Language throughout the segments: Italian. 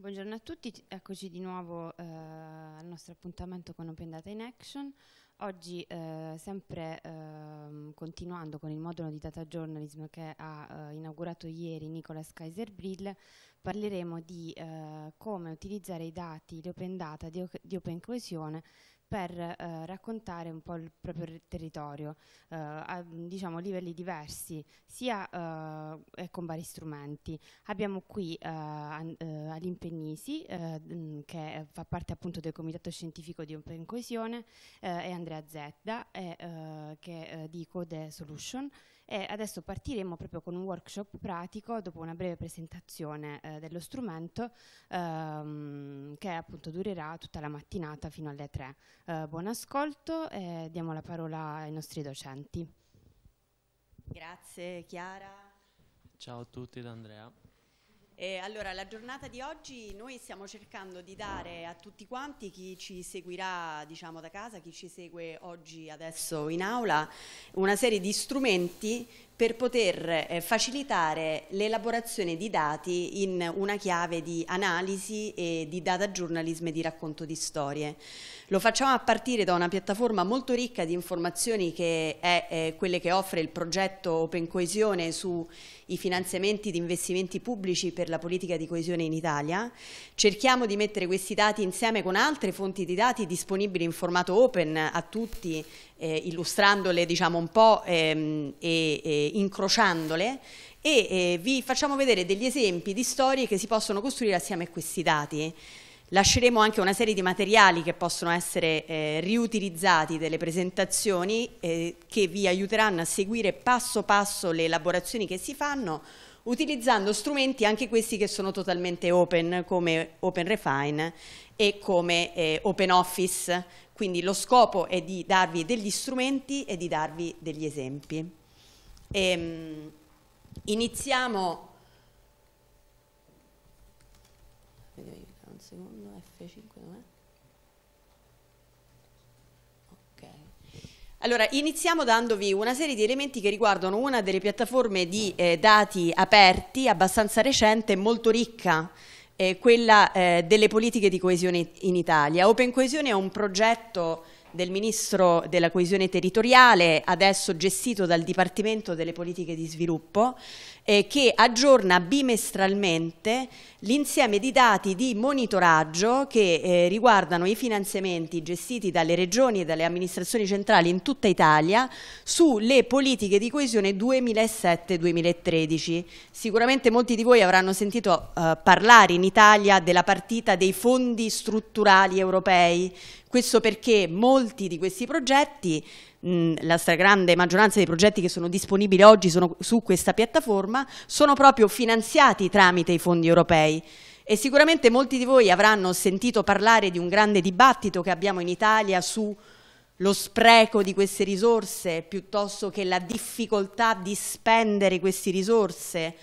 Buongiorno a tutti, eccoci di nuovo eh, al nostro appuntamento con Open Data in Action. Oggi eh, sempre eh, continuando con il modulo di data journalism che ha eh, inaugurato ieri Nicolas Kaiser Brill, parleremo di eh, come utilizzare i dati, di open data, di, di open coesione per eh, raccontare un po' il proprio territorio eh, a diciamo, livelli diversi, sia eh, con vari strumenti. Abbiamo qui eh, eh Impegnisi, eh, mm, che fa parte appunto del comitato scientifico di Open Coesione, eh, e Andrea Zedda, che è di Code Solution, e adesso partiremo proprio con un workshop pratico dopo una breve presentazione eh, dello strumento ehm, che appunto durerà tutta la mattinata fino alle 3. Eh, buon ascolto e diamo la parola ai nostri docenti. Grazie Chiara. Ciao a tutti da Andrea. Eh, allora, la giornata di oggi noi stiamo cercando di dare a tutti quanti, chi ci seguirà diciamo da casa, chi ci segue oggi adesso in aula, una serie di strumenti per poter eh, facilitare l'elaborazione di dati in una chiave di analisi e di data journalism e di racconto di storie. Lo facciamo a partire da una piattaforma molto ricca di informazioni che è eh, quelle che offre il progetto Open Coesione sui finanziamenti di investimenti pubblici per la politica di coesione in Italia. Cerchiamo di mettere questi dati insieme con altre fonti di dati disponibili in formato open a tutti eh, illustrandole diciamo un po' ehm, e, e incrociandole e vi facciamo vedere degli esempi di storie che si possono costruire assieme a questi dati. Lasceremo anche una serie di materiali che possono essere eh, riutilizzati delle presentazioni eh, che vi aiuteranno a seguire passo passo le elaborazioni che si fanno utilizzando strumenti anche questi che sono totalmente open come OpenRefine e come eh, open office. Quindi lo scopo è di darvi degli strumenti e di darvi degli esempi. E, ehm, iniziamo... Un secondo, F5 dov'è? Ok. Allora, iniziamo dandovi una serie di elementi che riguardano una delle piattaforme di eh, dati aperti, abbastanza recente e molto ricca, eh, quella eh, delle politiche di coesione in Italia. Open Coesione è un progetto del Ministro della Coesione Territoriale, adesso gestito dal Dipartimento delle Politiche di Sviluppo, eh, che aggiorna bimestralmente l'insieme di dati di monitoraggio che eh, riguardano i finanziamenti gestiti dalle regioni e dalle amministrazioni centrali in tutta Italia sulle politiche di coesione 2007-2013. Sicuramente molti di voi avranno sentito eh, parlare in Italia della partita dei fondi strutturali europei questo perché molti di questi progetti, la stragrande maggioranza dei progetti che sono disponibili oggi sono, su questa piattaforma, sono proprio finanziati tramite i fondi europei. E sicuramente molti di voi avranno sentito parlare di un grande dibattito che abbiamo in Italia su lo spreco di queste risorse piuttosto che la difficoltà di spendere queste risorse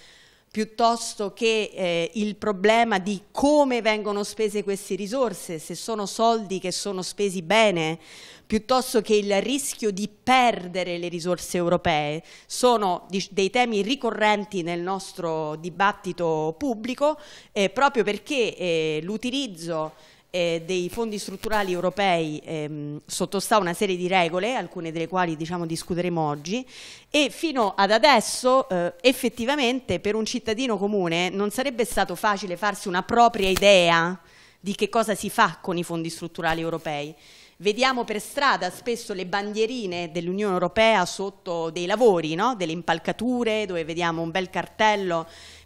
piuttosto che eh, il problema di come vengono spese queste risorse, se sono soldi che sono spesi bene, piuttosto che il rischio di perdere le risorse europee, sono dei temi ricorrenti nel nostro dibattito pubblico, eh, proprio perché eh, l'utilizzo eh, dei fondi strutturali europei ehm, sottostà una serie di regole, alcune delle quali diciamo, discuteremo oggi, e fino ad adesso eh, effettivamente per un cittadino comune non sarebbe stato facile farsi una propria idea di che cosa si fa con i fondi strutturali europei. Vediamo per strada spesso le bandierine dell'Unione Europea sotto dei lavori, no? delle impalcature, dove vediamo un bel cartello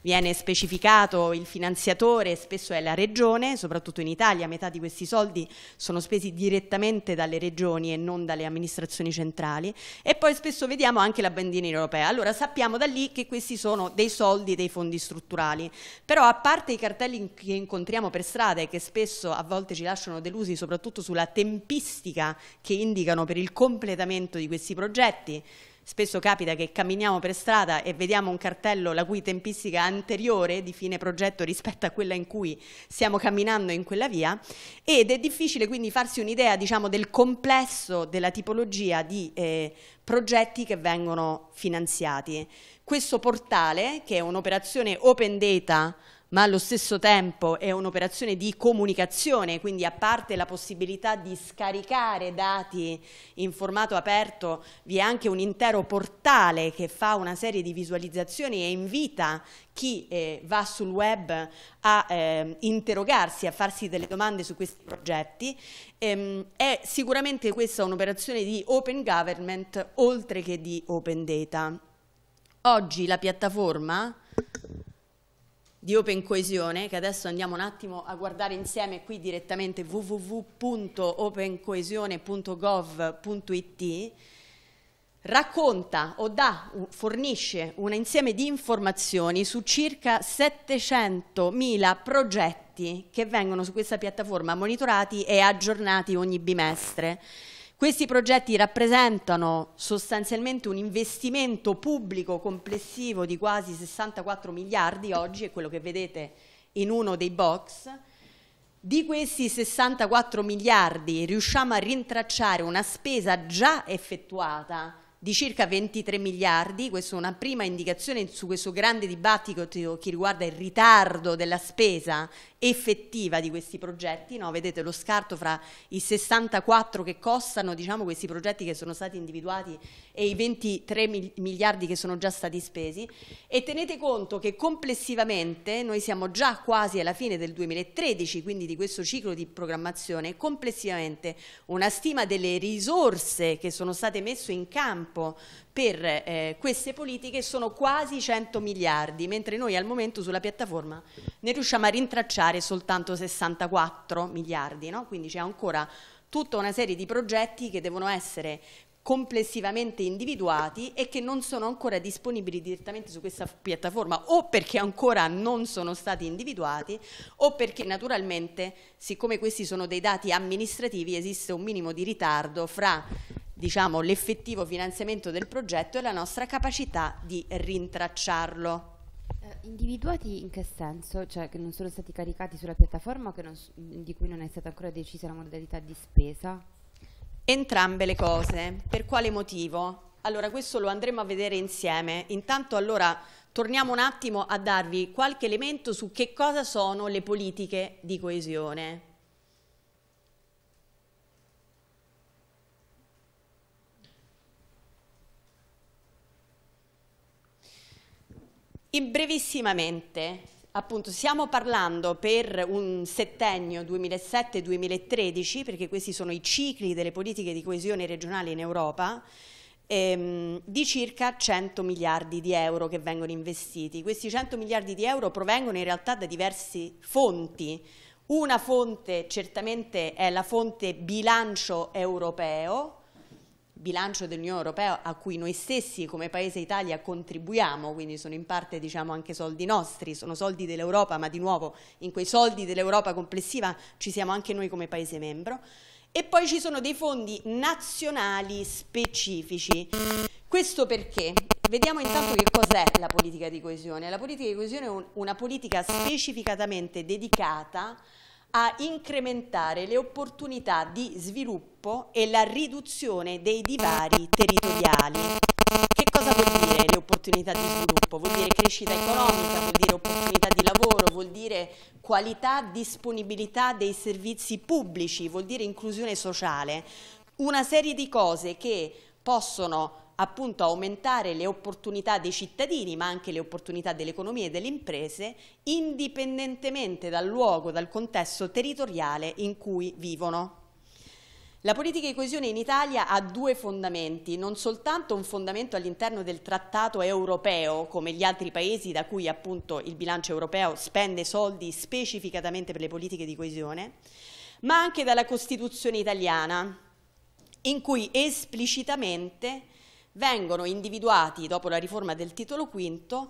viene specificato il finanziatore, spesso è la regione, soprattutto in Italia metà di questi soldi sono spesi direttamente dalle regioni e non dalle amministrazioni centrali e poi spesso vediamo anche la bandiera europea. Allora sappiamo da lì che questi sono dei soldi dei fondi strutturali, però a parte i cartelli che incontriamo per strada e che spesso a volte ci lasciano delusi soprattutto sulla tempistica che indicano per il completamento di questi progetti, Spesso capita che camminiamo per strada e vediamo un cartello la cui tempistica è anteriore di fine progetto rispetto a quella in cui stiamo camminando in quella via ed è difficile quindi farsi un'idea diciamo, del complesso della tipologia di eh, progetti che vengono finanziati. Questo portale, che è un'operazione open data ma allo stesso tempo è un'operazione di comunicazione, quindi a parte la possibilità di scaricare dati in formato aperto, vi è anche un intero portale che fa una serie di visualizzazioni e invita chi eh, va sul web a eh, interrogarsi, a farsi delle domande su questi progetti. Ehm, è sicuramente questa un'operazione di open government oltre che di open data. Oggi la piattaforma di Open Coesione, che adesso andiamo un attimo a guardare insieme qui direttamente www.opencoesione.gov.it, racconta o dà, fornisce un insieme di informazioni su circa 700.000 progetti che vengono su questa piattaforma monitorati e aggiornati ogni bimestre. Questi progetti rappresentano sostanzialmente un investimento pubblico complessivo di quasi 64 miliardi oggi, è quello che vedete in uno dei box. Di questi 64 miliardi riusciamo a rintracciare una spesa già effettuata di circa 23 miliardi, questa è una prima indicazione su questo grande dibattito che riguarda il ritardo della spesa effettiva di questi progetti, no? vedete lo scarto fra i 64 che costano diciamo, questi progetti che sono stati individuati e i 23 miliardi che sono già stati spesi e tenete conto che complessivamente noi siamo già quasi alla fine del 2013, quindi di questo ciclo di programmazione, complessivamente una stima delle risorse che sono state messe in campo per eh, queste politiche sono quasi 100 miliardi, mentre noi al momento sulla piattaforma ne riusciamo a rintracciare realizzare soltanto 64 miliardi, no? quindi c'è ancora tutta una serie di progetti che devono essere complessivamente individuati e che non sono ancora disponibili direttamente su questa piattaforma o perché ancora non sono stati individuati o perché naturalmente siccome questi sono dei dati amministrativi esiste un minimo di ritardo fra diciamo, l'effettivo finanziamento del progetto e la nostra capacità di rintracciarlo individuati in che senso? Cioè che non sono stati caricati sulla piattaforma o di cui non è stata ancora decisa la modalità di spesa? Entrambe le cose. Per quale motivo? Allora, questo lo andremo a vedere insieme. Intanto, allora, torniamo un attimo a darvi qualche elemento su che cosa sono le politiche di coesione. In brevissimamente, appunto, stiamo parlando per un settennio 2007-2013, perché questi sono i cicli delle politiche di coesione regionale in Europa, ehm, di circa 100 miliardi di euro che vengono investiti. Questi 100 miliardi di euro provengono in realtà da diverse fonti. Una fonte certamente è la fonte bilancio europeo, bilancio dell'Unione Europea a cui noi stessi come Paese Italia contribuiamo, quindi sono in parte diciamo, anche soldi nostri, sono soldi dell'Europa, ma di nuovo in quei soldi dell'Europa complessiva ci siamo anche noi come Paese membro. E poi ci sono dei fondi nazionali specifici. Questo perché? Vediamo intanto che cos'è la politica di coesione. La politica di coesione è una politica specificatamente dedicata a a incrementare le opportunità di sviluppo e la riduzione dei divari territoriali. Che cosa vuol dire le opportunità di sviluppo? Vuol dire crescita economica, vuol dire opportunità di lavoro, vuol dire qualità, disponibilità dei servizi pubblici, vuol dire inclusione sociale. Una serie di cose che possono appunto aumentare le opportunità dei cittadini ma anche le opportunità dell'economia e delle imprese indipendentemente dal luogo, dal contesto territoriale in cui vivono. La politica di coesione in Italia ha due fondamenti, non soltanto un fondamento all'interno del trattato europeo, come gli altri paesi da cui appunto il bilancio europeo spende soldi specificatamente per le politiche di coesione, ma anche dalla Costituzione italiana, in cui esplicitamente vengono individuati dopo la riforma del titolo V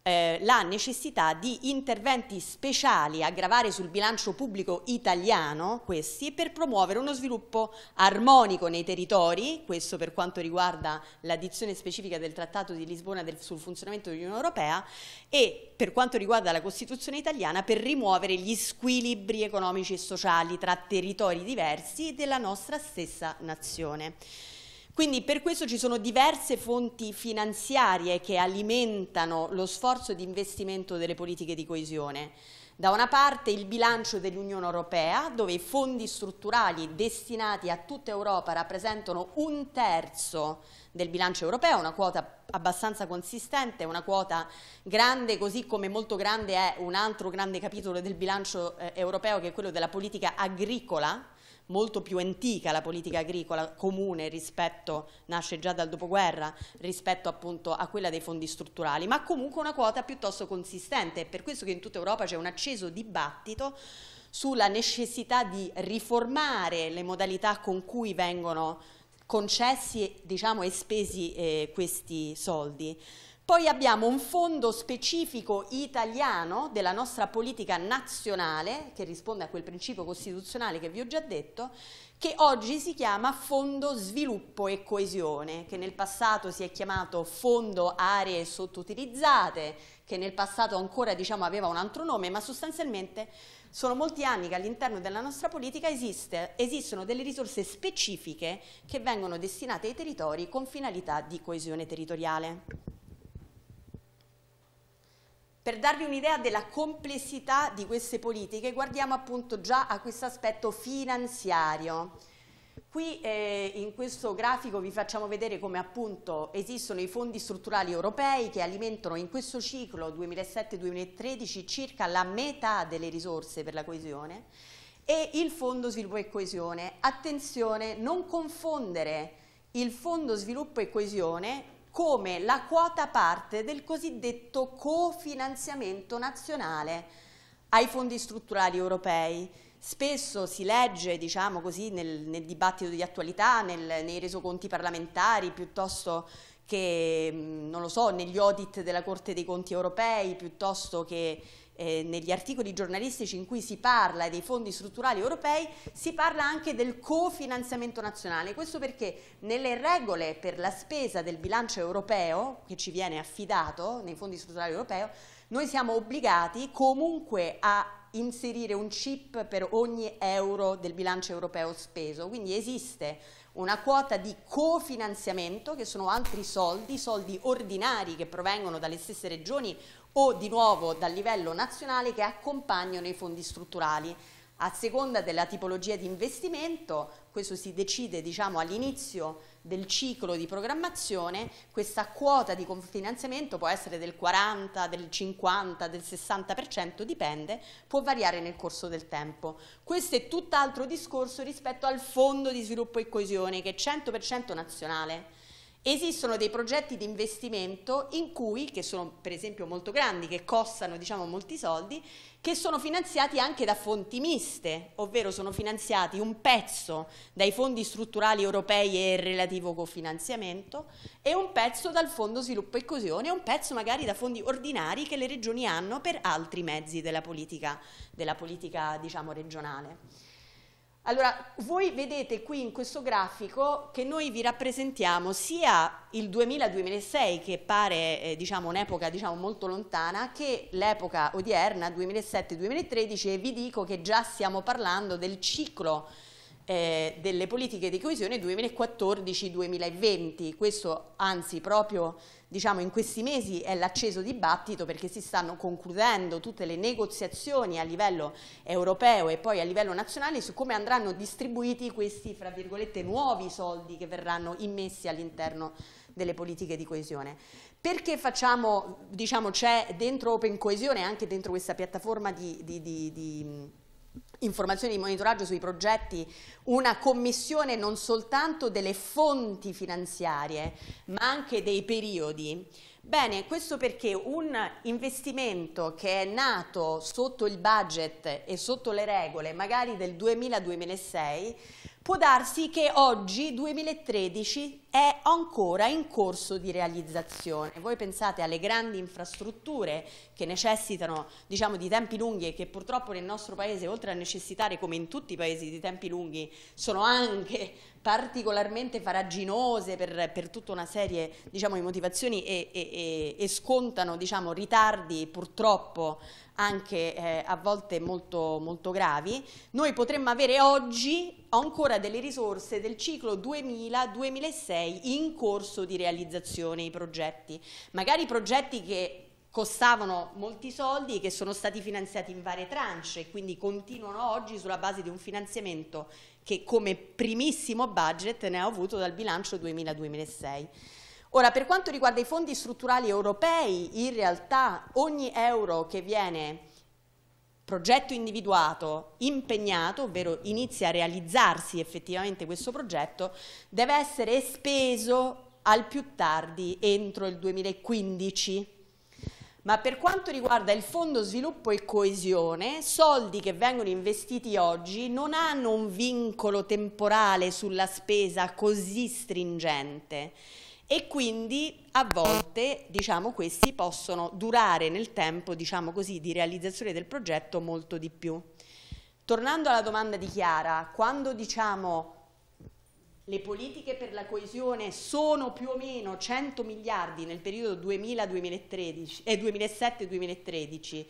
eh, la necessità di interventi speciali a gravare sul bilancio pubblico italiano, questi, per promuovere uno sviluppo armonico nei territori, questo per quanto riguarda l'addizione specifica del Trattato di Lisbona del, sul funzionamento dell'Unione Europea e per quanto riguarda la Costituzione italiana per rimuovere gli squilibri economici e sociali tra territori diversi della nostra stessa nazione. Quindi per questo ci sono diverse fonti finanziarie che alimentano lo sforzo di investimento delle politiche di coesione. Da una parte il bilancio dell'Unione Europea, dove i fondi strutturali destinati a tutta Europa rappresentano un terzo del bilancio europeo, una quota abbastanza consistente, una quota grande, così come molto grande è un altro grande capitolo del bilancio eh, europeo che è quello della politica agricola, molto più antica la politica agricola comune rispetto, nasce già dal dopoguerra, rispetto appunto a quella dei fondi strutturali, ma comunque una quota piuttosto consistente. È per questo che in tutta Europa c'è un acceso dibattito sulla necessità di riformare le modalità con cui vengono concessi diciamo, e spesi eh, questi soldi. Poi abbiamo un fondo specifico italiano della nostra politica nazionale, che risponde a quel principio costituzionale che vi ho già detto, che oggi si chiama Fondo Sviluppo e Coesione, che nel passato si è chiamato Fondo Aree Sottoutilizzate, che nel passato ancora diciamo, aveva un altro nome, ma sostanzialmente sono molti anni che all'interno della nostra politica esiste, esistono delle risorse specifiche che vengono destinate ai territori con finalità di coesione territoriale. Per darvi un'idea della complessità di queste politiche guardiamo appunto già a questo aspetto finanziario. Qui eh, in questo grafico vi facciamo vedere come appunto esistono i fondi strutturali europei che alimentano in questo ciclo 2007-2013 circa la metà delle risorse per la coesione e il Fondo Sviluppo e Coesione. Attenzione, non confondere il Fondo Sviluppo e Coesione come la quota parte del cosiddetto cofinanziamento nazionale ai fondi strutturali europei. Spesso si legge, diciamo così, nel, nel dibattito di attualità, nel, nei resoconti parlamentari, piuttosto che, non lo so, negli audit della Corte dei Conti europei, piuttosto che eh, negli articoli giornalistici in cui si parla dei fondi strutturali europei, si parla anche del cofinanziamento nazionale. Questo perché nelle regole per la spesa del bilancio europeo, che ci viene affidato nei fondi strutturali europei, noi siamo obbligati comunque a inserire un chip per ogni euro del bilancio europeo speso, quindi esiste una quota di cofinanziamento che sono altri soldi, soldi ordinari che provengono dalle stesse regioni o di nuovo dal livello nazionale che accompagnano i fondi strutturali. A seconda della tipologia di investimento, questo si decide diciamo, all'inizio del ciclo di programmazione, questa quota di confinanziamento può essere del 40, del 50, del 60%, dipende, può variare nel corso del tempo. Questo è tutt'altro discorso rispetto al Fondo di sviluppo e coesione che è 100% nazionale Esistono dei progetti di investimento in cui, che sono per esempio molto grandi, che costano diciamo, molti soldi, che sono finanziati anche da fonti miste, ovvero sono finanziati un pezzo dai fondi strutturali europei e il relativo cofinanziamento e un pezzo dal Fondo Sviluppo e Coesione e un pezzo magari da fondi ordinari che le regioni hanno per altri mezzi della politica, della politica diciamo, regionale. Allora, voi vedete qui in questo grafico che noi vi rappresentiamo sia il 2000-2006 che pare eh, diciamo, un'epoca diciamo, molto lontana che l'epoca odierna 2007-2013 e vi dico che già stiamo parlando del ciclo eh, delle politiche di coesione 2014-2020, questo anzi proprio diciamo in questi mesi è l'acceso dibattito perché si stanno concludendo tutte le negoziazioni a livello europeo e poi a livello nazionale su come andranno distribuiti questi fra virgolette nuovi soldi che verranno immessi all'interno delle politiche di coesione. Perché facciamo, diciamo c'è dentro Open Coesione, anche dentro questa piattaforma di, di, di, di informazioni di monitoraggio sui progetti, una commissione non soltanto delle fonti finanziarie ma anche dei periodi. Bene, questo perché un investimento che è nato sotto il budget e sotto le regole magari del 2000-2006 può darsi che oggi, 2013, è ancora in corso di realizzazione. Voi pensate alle grandi infrastrutture che necessitano diciamo, di tempi lunghi e che purtroppo nel nostro paese, oltre a necessitare come in tutti i paesi di tempi lunghi, sono anche particolarmente faraginose per, per tutta una serie diciamo, di motivazioni e, e, e, e scontano diciamo, ritardi purtroppo anche eh, a volte molto, molto gravi, noi potremmo avere oggi ancora delle risorse del ciclo 2000-2006 in corso di realizzazione i progetti, magari progetti che costavano molti soldi e che sono stati finanziati in varie tranche e quindi continuano oggi sulla base di un finanziamento che come primissimo budget ne ha avuto dal bilancio 2000-2006. Ora, per quanto riguarda i fondi strutturali europei, in realtà ogni euro che viene progetto individuato, impegnato, ovvero inizia a realizzarsi effettivamente questo progetto, deve essere speso al più tardi entro il 2015. Ma per quanto riguarda il Fondo Sviluppo e Coesione, soldi che vengono investiti oggi non hanno un vincolo temporale sulla spesa così stringente e quindi a volte diciamo, questi possono durare nel tempo diciamo così, di realizzazione del progetto molto di più. Tornando alla domanda di Chiara, quando diciamo le politiche per la coesione sono più o meno 100 miliardi nel periodo 2007-2013, eh,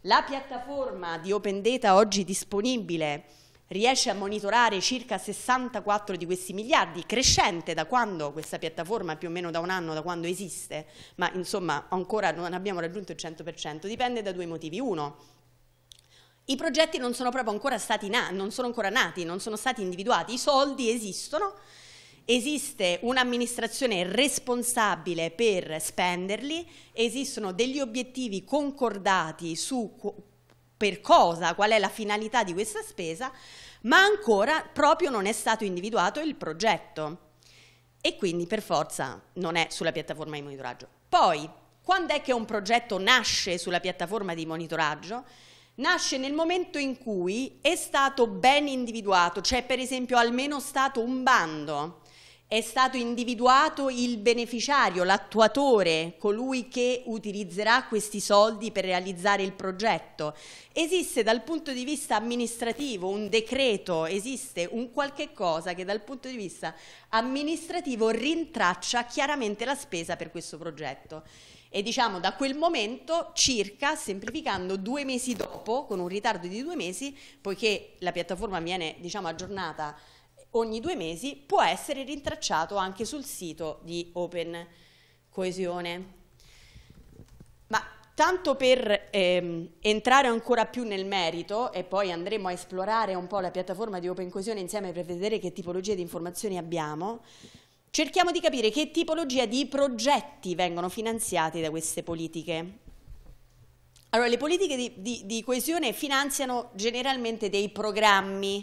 la piattaforma di Open Data oggi disponibile riesce a monitorare circa 64 di questi miliardi, crescente da quando questa piattaforma, più o meno da un anno, da quando esiste, ma insomma ancora non abbiamo raggiunto il 100%, dipende da due motivi. Uno, i progetti non sono proprio ancora stati non sono ancora nati, non sono stati individuati, i soldi esistono, esiste un'amministrazione responsabile per spenderli, esistono degli obiettivi concordati su per cosa, qual è la finalità di questa spesa, ma ancora proprio non è stato individuato il progetto e quindi per forza non è sulla piattaforma di monitoraggio. Poi, quando è che un progetto nasce sulla piattaforma di monitoraggio? Nasce nel momento in cui è stato ben individuato, cioè per esempio almeno stato un bando è stato individuato il beneficiario, l'attuatore, colui che utilizzerà questi soldi per realizzare il progetto. Esiste dal punto di vista amministrativo un decreto, esiste un qualche cosa che dal punto di vista amministrativo rintraccia chiaramente la spesa per questo progetto e diciamo da quel momento circa, semplificando, due mesi dopo, con un ritardo di due mesi, poiché la piattaforma viene diciamo, aggiornata ogni due mesi può essere rintracciato anche sul sito di Open Coesione. Ma tanto per ehm, entrare ancora più nel merito e poi andremo a esplorare un po' la piattaforma di Open Coesione insieme per vedere che tipologie di informazioni abbiamo, cerchiamo di capire che tipologia di progetti vengono finanziati da queste politiche. Allora, le politiche di, di, di coesione finanziano generalmente dei programmi,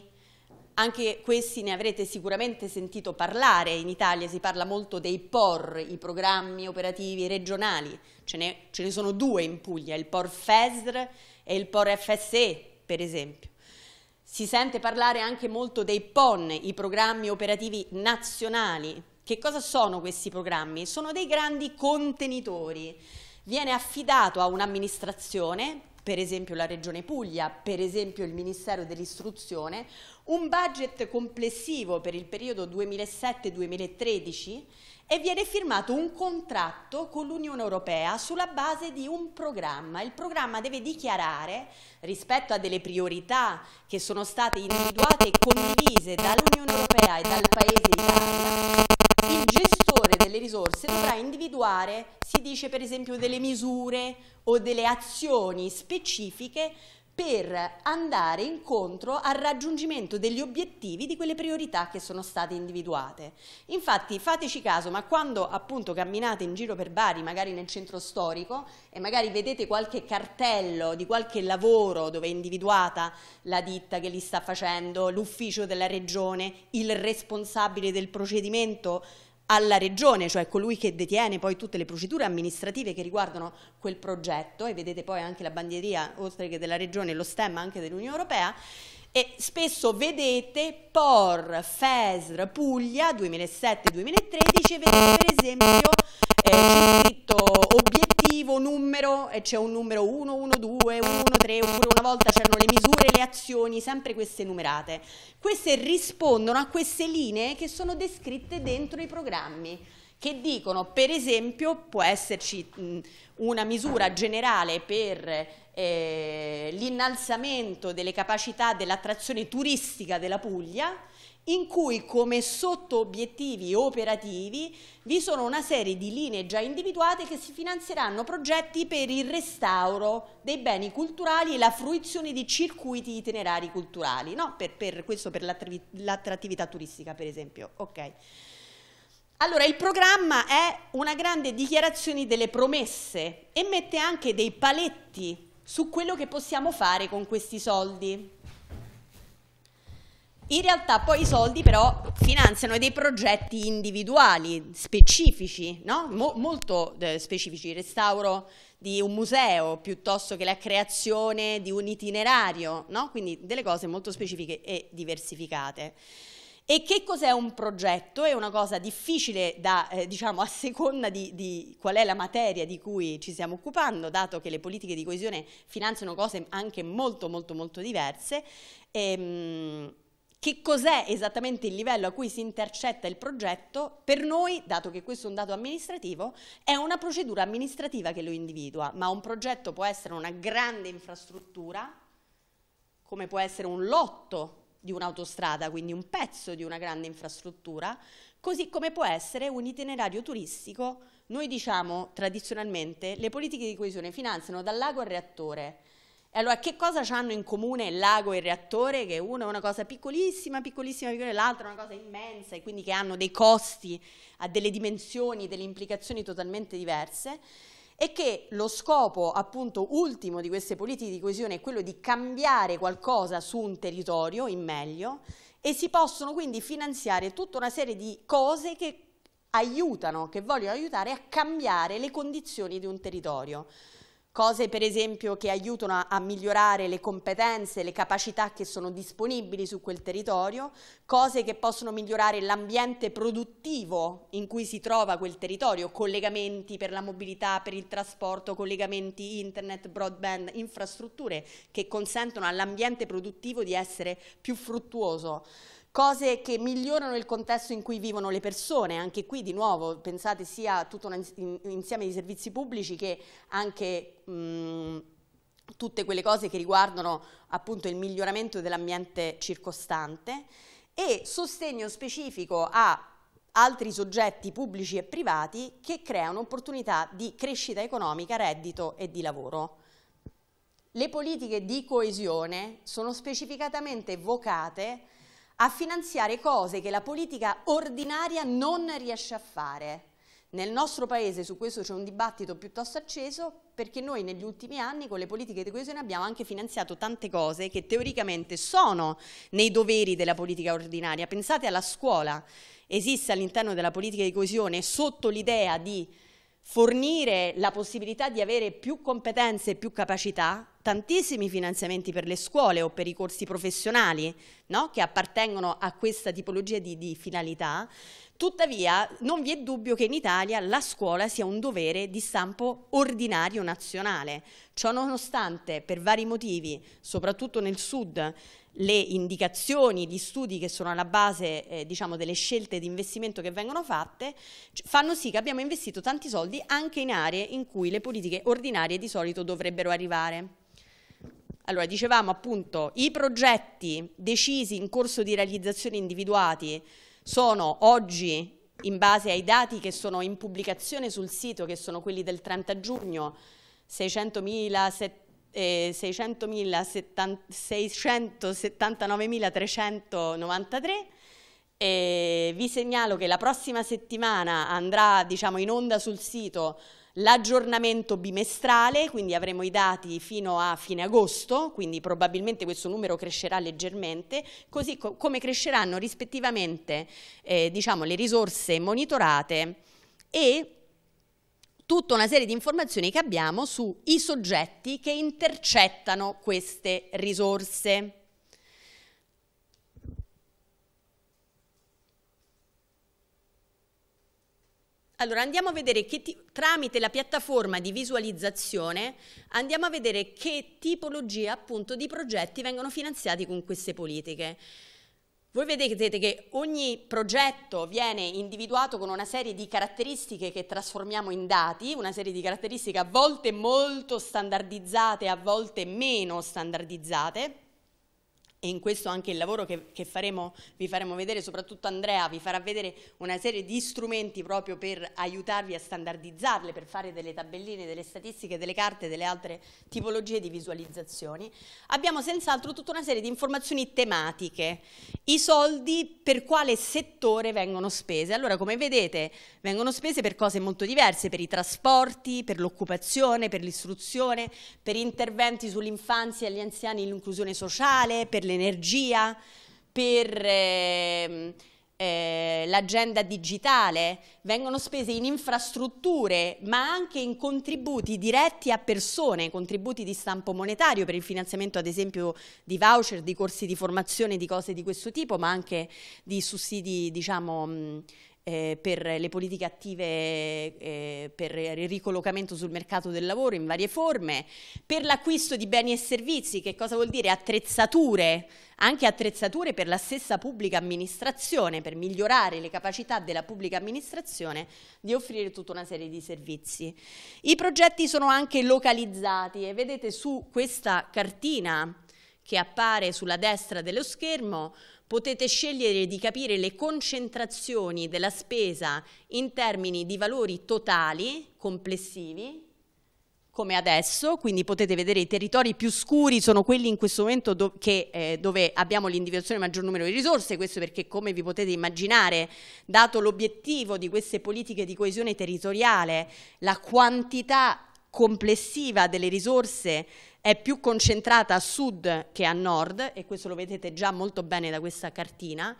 anche questi ne avrete sicuramente sentito parlare, in Italia si parla molto dei POR, i programmi operativi regionali, ce ne, ce ne sono due in Puglia, il POR FESR e il POR FSE per esempio. Si sente parlare anche molto dei PON, i programmi operativi nazionali. Che cosa sono questi programmi? Sono dei grandi contenitori. Viene affidato a un'amministrazione, per esempio la Regione Puglia, per esempio il Ministero dell'Istruzione, un budget complessivo per il periodo 2007-2013 e viene firmato un contratto con l'Unione Europea sulla base di un programma. Il programma deve dichiarare, rispetto a delle priorità che sono state individuate e condivise dall'Unione Europea e dal Paese Italia, il gestore delle risorse dovrà individuare, si dice per esempio, delle misure o delle azioni specifiche per andare incontro al raggiungimento degli obiettivi di quelle priorità che sono state individuate. Infatti fateci caso, ma quando appunto camminate in giro per Bari, magari nel centro storico, e magari vedete qualche cartello di qualche lavoro dove è individuata la ditta che li sta facendo, l'ufficio della regione, il responsabile del procedimento, alla regione, cioè colui che detiene poi tutte le procedure amministrative che riguardano quel progetto e vedete poi anche la bandieria oltre che della regione, lo stemma anche dell'Unione Europea e spesso vedete POR, FESR, Puglia 2007-2013 vedete per esempio eh, scrivo numero e c'è un numero 112, 113, oppure una volta c'erano le misure, le azioni, sempre queste numerate. Queste rispondono a queste linee che sono descritte dentro i programmi che dicono per esempio può esserci una misura generale per eh, l'innalzamento delle capacità dell'attrazione turistica della Puglia in cui come sotto obiettivi operativi vi sono una serie di linee già individuate che si finanzieranno progetti per il restauro dei beni culturali e la fruizione di circuiti itinerari culturali, no? per, per, questo per l'attrattività turistica per esempio. Okay. Allora, il programma è una grande dichiarazione delle promesse e mette anche dei paletti su quello che possiamo fare con questi soldi. In realtà poi i soldi però finanziano dei progetti individuali, specifici, no? Mo molto eh, specifici, il restauro di un museo piuttosto che la creazione di un itinerario, no? quindi delle cose molto specifiche e diversificate. E che cos'è un progetto? È una cosa difficile da, eh, diciamo, a seconda di, di, qual è la materia di cui ci stiamo occupando, dato che le politiche di coesione finanziano cose anche molto, molto, molto diverse. Ehm, che cos'è esattamente il livello a cui si intercetta il progetto, per noi, dato che questo è un dato amministrativo, è una procedura amministrativa che lo individua, ma un progetto può essere una grande infrastruttura, come può essere un lotto di un'autostrada, quindi un pezzo di una grande infrastruttura, così come può essere un itinerario turistico. Noi diciamo tradizionalmente le politiche di coesione finanziano dal lago al reattore, allora che cosa hanno in comune il lago e il reattore? Che uno è una cosa piccolissima, piccolissima, piccolissima, l'altra è una cosa immensa e quindi che hanno dei costi, ha delle dimensioni, delle implicazioni totalmente diverse e che lo scopo appunto ultimo di queste politiche di coesione è quello di cambiare qualcosa su un territorio in meglio e si possono quindi finanziare tutta una serie di cose che aiutano, che vogliono aiutare a cambiare le condizioni di un territorio cose per esempio che aiutano a, a, migliorare le competenze, le capacità che sono disponibili su quel territorio, cose che possono migliorare l'ambiente produttivo in cui si trova quel territorio, collegamenti per la mobilità, per il trasporto, collegamenti internet, broadband, infrastrutture che consentono all'ambiente produttivo di essere più fruttuoso cose che migliorano il contesto in cui vivono le persone, anche qui di nuovo pensate sia tutto un insieme di servizi pubblici che anche mh, mm, tutte quelle cose che riguardano appunto il miglioramento dell'ambiente circostante e sostegno specifico a altri soggetti pubblici e privati che creano opportunità di crescita economica, reddito e di lavoro. Le politiche di coesione sono specificatamente vocate a finanziare cose che la politica ordinaria non riesce a fare. Nel nostro paese su questo c'è un dibattito piuttosto acceso perché noi negli ultimi anni con le politiche di coesione abbiamo anche finanziato tante cose che teoricamente sono nei doveri della politica ordinaria. Pensate alla scuola, esiste all'interno della politica di coesione sotto l'idea di fornire la possibilità di avere più competenze e più capacità, tantissimi finanziamenti per le scuole o per i corsi professionali no? che appartengono a questa tipologia di, di finalità, Tuttavia non vi è dubbio che in Italia la scuola sia un dovere di stampo ordinario nazionale. Ciò nonostante per vari motivi, soprattutto nel sud, le indicazioni, di studi che sono alla base eh, diciamo, delle scelte di investimento che vengono fatte, fanno sì che abbiamo investito tanti soldi anche in aree in cui le politiche ordinarie di solito dovrebbero arrivare. Allora, dicevamo appunto, i progetti decisi in corso di realizzazione individuati sono oggi, in base ai dati che sono in pubblicazione sul sito, che sono quelli del 30 giugno, 600.000, 679.393 eh, eh, vi segnalo che la prossima settimana andrà diciamo, in onda sul sito l'aggiornamento bimestrale, quindi avremo i dati fino a fine agosto, quindi probabilmente questo numero crescerà leggermente, così co come cresceranno rispettivamente eh, diciamo, le risorse monitorate e tutta una serie di informazioni che abbiamo sui soggetti che intercettano queste risorse. Allora andiamo a vedere che tramite la piattaforma di visualizzazione andiamo a vedere che tipologie appunto di progetti vengono finanziati con queste politiche. Voi vedete che ogni progetto viene individuato con una serie di caratteristiche che trasformiamo in dati, una serie di caratteristiche a volte molto standardizzate, a volte meno standardizzate e in questo anche il lavoro che, che faremo, vi faremo vedere, soprattutto Andrea vi farà vedere una serie di strumenti proprio per aiutarvi a standardizzarle, per fare delle tabelline, delle statistiche, delle carte, delle altre tipologie di visualizzazioni. Abbiamo senz'altro tutta una serie di informazioni tematiche, i soldi per quale settore vengono spese. Allora come vedete vengono spese per cose molto diverse, per i trasporti, per l'occupazione, per l'istruzione, per interventi sull'infanzia, gli anziani, l'inclusione sociale, per l'energia, per eh, eh, l'agenda digitale, vengono spese in infrastrutture, ma anche in contributi diretti a persone, contributi di stampo monetario per il finanziamento ad esempio di voucher, di corsi di formazione, di cose di questo tipo, ma anche di sussidi, diciamo... Mh, eh, per le politiche attive eh, per il ricollocamento sul mercato del lavoro in varie forme, per l'acquisto di beni e servizi, che cosa vuol dire? Attrezzature, anche attrezzature per la stessa pubblica amministrazione, per migliorare le capacità della pubblica amministrazione di offrire tutta una serie di servizi. I progetti sono anche localizzati e vedete su questa cartina che appare sulla destra dello schermo potete scegliere di capire le concentrazioni della spesa in termini di valori totali, complessivi, come adesso, quindi potete vedere i territori più scuri sono quelli in questo momento do che, eh, dove abbiamo l'individuazione del maggior numero di risorse, questo perché come vi potete immaginare, dato l'obiettivo di queste politiche di coesione territoriale, la quantità complessiva delle risorse è più concentrata a sud che a nord, e questo lo vedete già molto bene da questa cartina.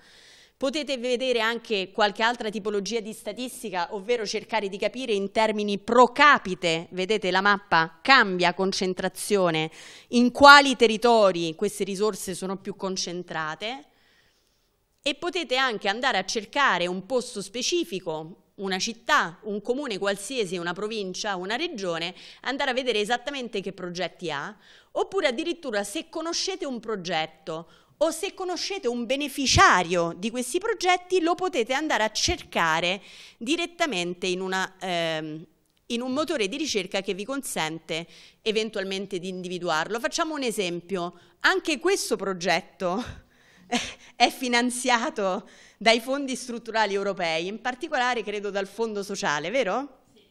Potete vedere anche qualche altra tipologia di statistica, ovvero cercare di capire in termini pro capite, vedete la mappa cambia concentrazione, in quali territori queste risorse sono più concentrate e potete anche andare a cercare un posto specifico una città, un comune qualsiasi, una provincia, una regione, andare a vedere esattamente che progetti ha, oppure addirittura se conoscete un progetto o se conoscete un beneficiario di questi progetti lo potete andare a cercare direttamente in, una, eh, in un motore di ricerca che vi consente eventualmente di individuarlo. Facciamo un esempio, anche questo progetto è finanziato dai fondi strutturali europei, in particolare credo dal fondo sociale, vero? Sì.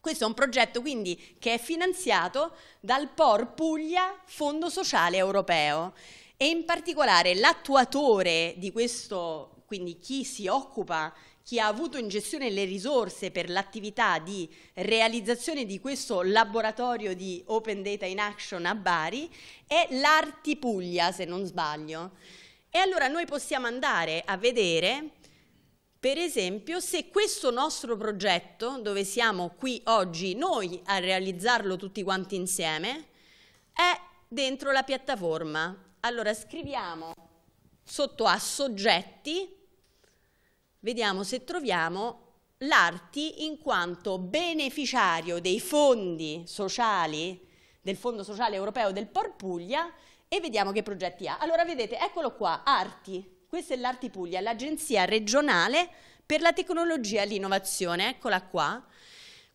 Questo è un progetto quindi che è finanziato dal POR Puglia Fondo Sociale Europeo e in particolare l'attuatore di questo, quindi chi si occupa chi ha avuto in gestione le risorse per l'attività di realizzazione di questo laboratorio di Open Data in Action a Bari è l'Arti Puglia, se non sbaglio. E allora noi possiamo andare a vedere, per esempio, se questo nostro progetto, dove siamo qui oggi noi a realizzarlo tutti quanti insieme, è dentro la piattaforma. Allora scriviamo sotto a soggetti, vediamo se troviamo l'Arti in quanto beneficiario dei fondi sociali del Fondo Sociale Europeo del Porpuglia e vediamo che progetti ha. Allora vedete, eccolo qua, Arti, questa è l'Arti Puglia, l'agenzia regionale per la tecnologia e l'innovazione, eccola qua.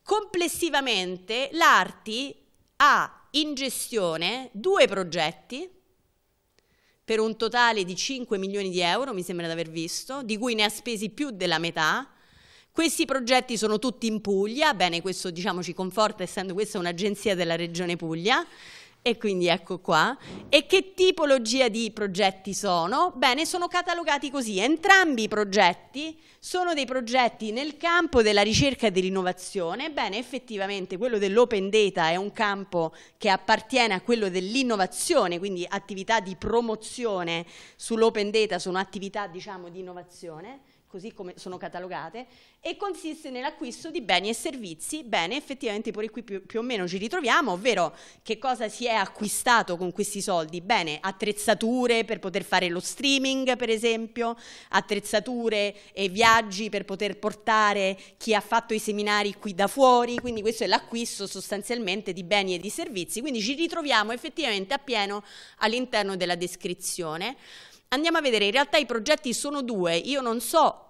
Complessivamente l'Arti ha in gestione due progetti per un totale di 5 milioni di euro, mi sembra di aver visto, di cui ne ha spesi più della metà. Questi progetti sono tutti in Puglia, bene, questo diciamo ci conforta essendo questa un'agenzia della Regione Puglia. E quindi ecco qua. E che tipologia di progetti sono? Bene, sono catalogati così. Entrambi i progetti sono dei progetti nel campo della ricerca e dell'innovazione. Bene, effettivamente quello dell'open data è un campo che appartiene a quello dell'innovazione, quindi attività di promozione sull'open data sono attività diciamo di innovazione così come sono catalogate, e consiste nell'acquisto di beni e servizi. Bene, effettivamente pure qui più, più, o meno ci ritroviamo, ovvero che cosa si è acquistato con questi soldi? Bene, attrezzature per poter fare lo streaming, per esempio, attrezzature e viaggi per poter portare chi ha fatto i seminari qui da fuori, quindi questo è l'acquisto sostanzialmente di beni e di servizi, quindi ci ritroviamo effettivamente appieno all'interno della descrizione andiamo a vedere, in realtà i progetti sono due, io non so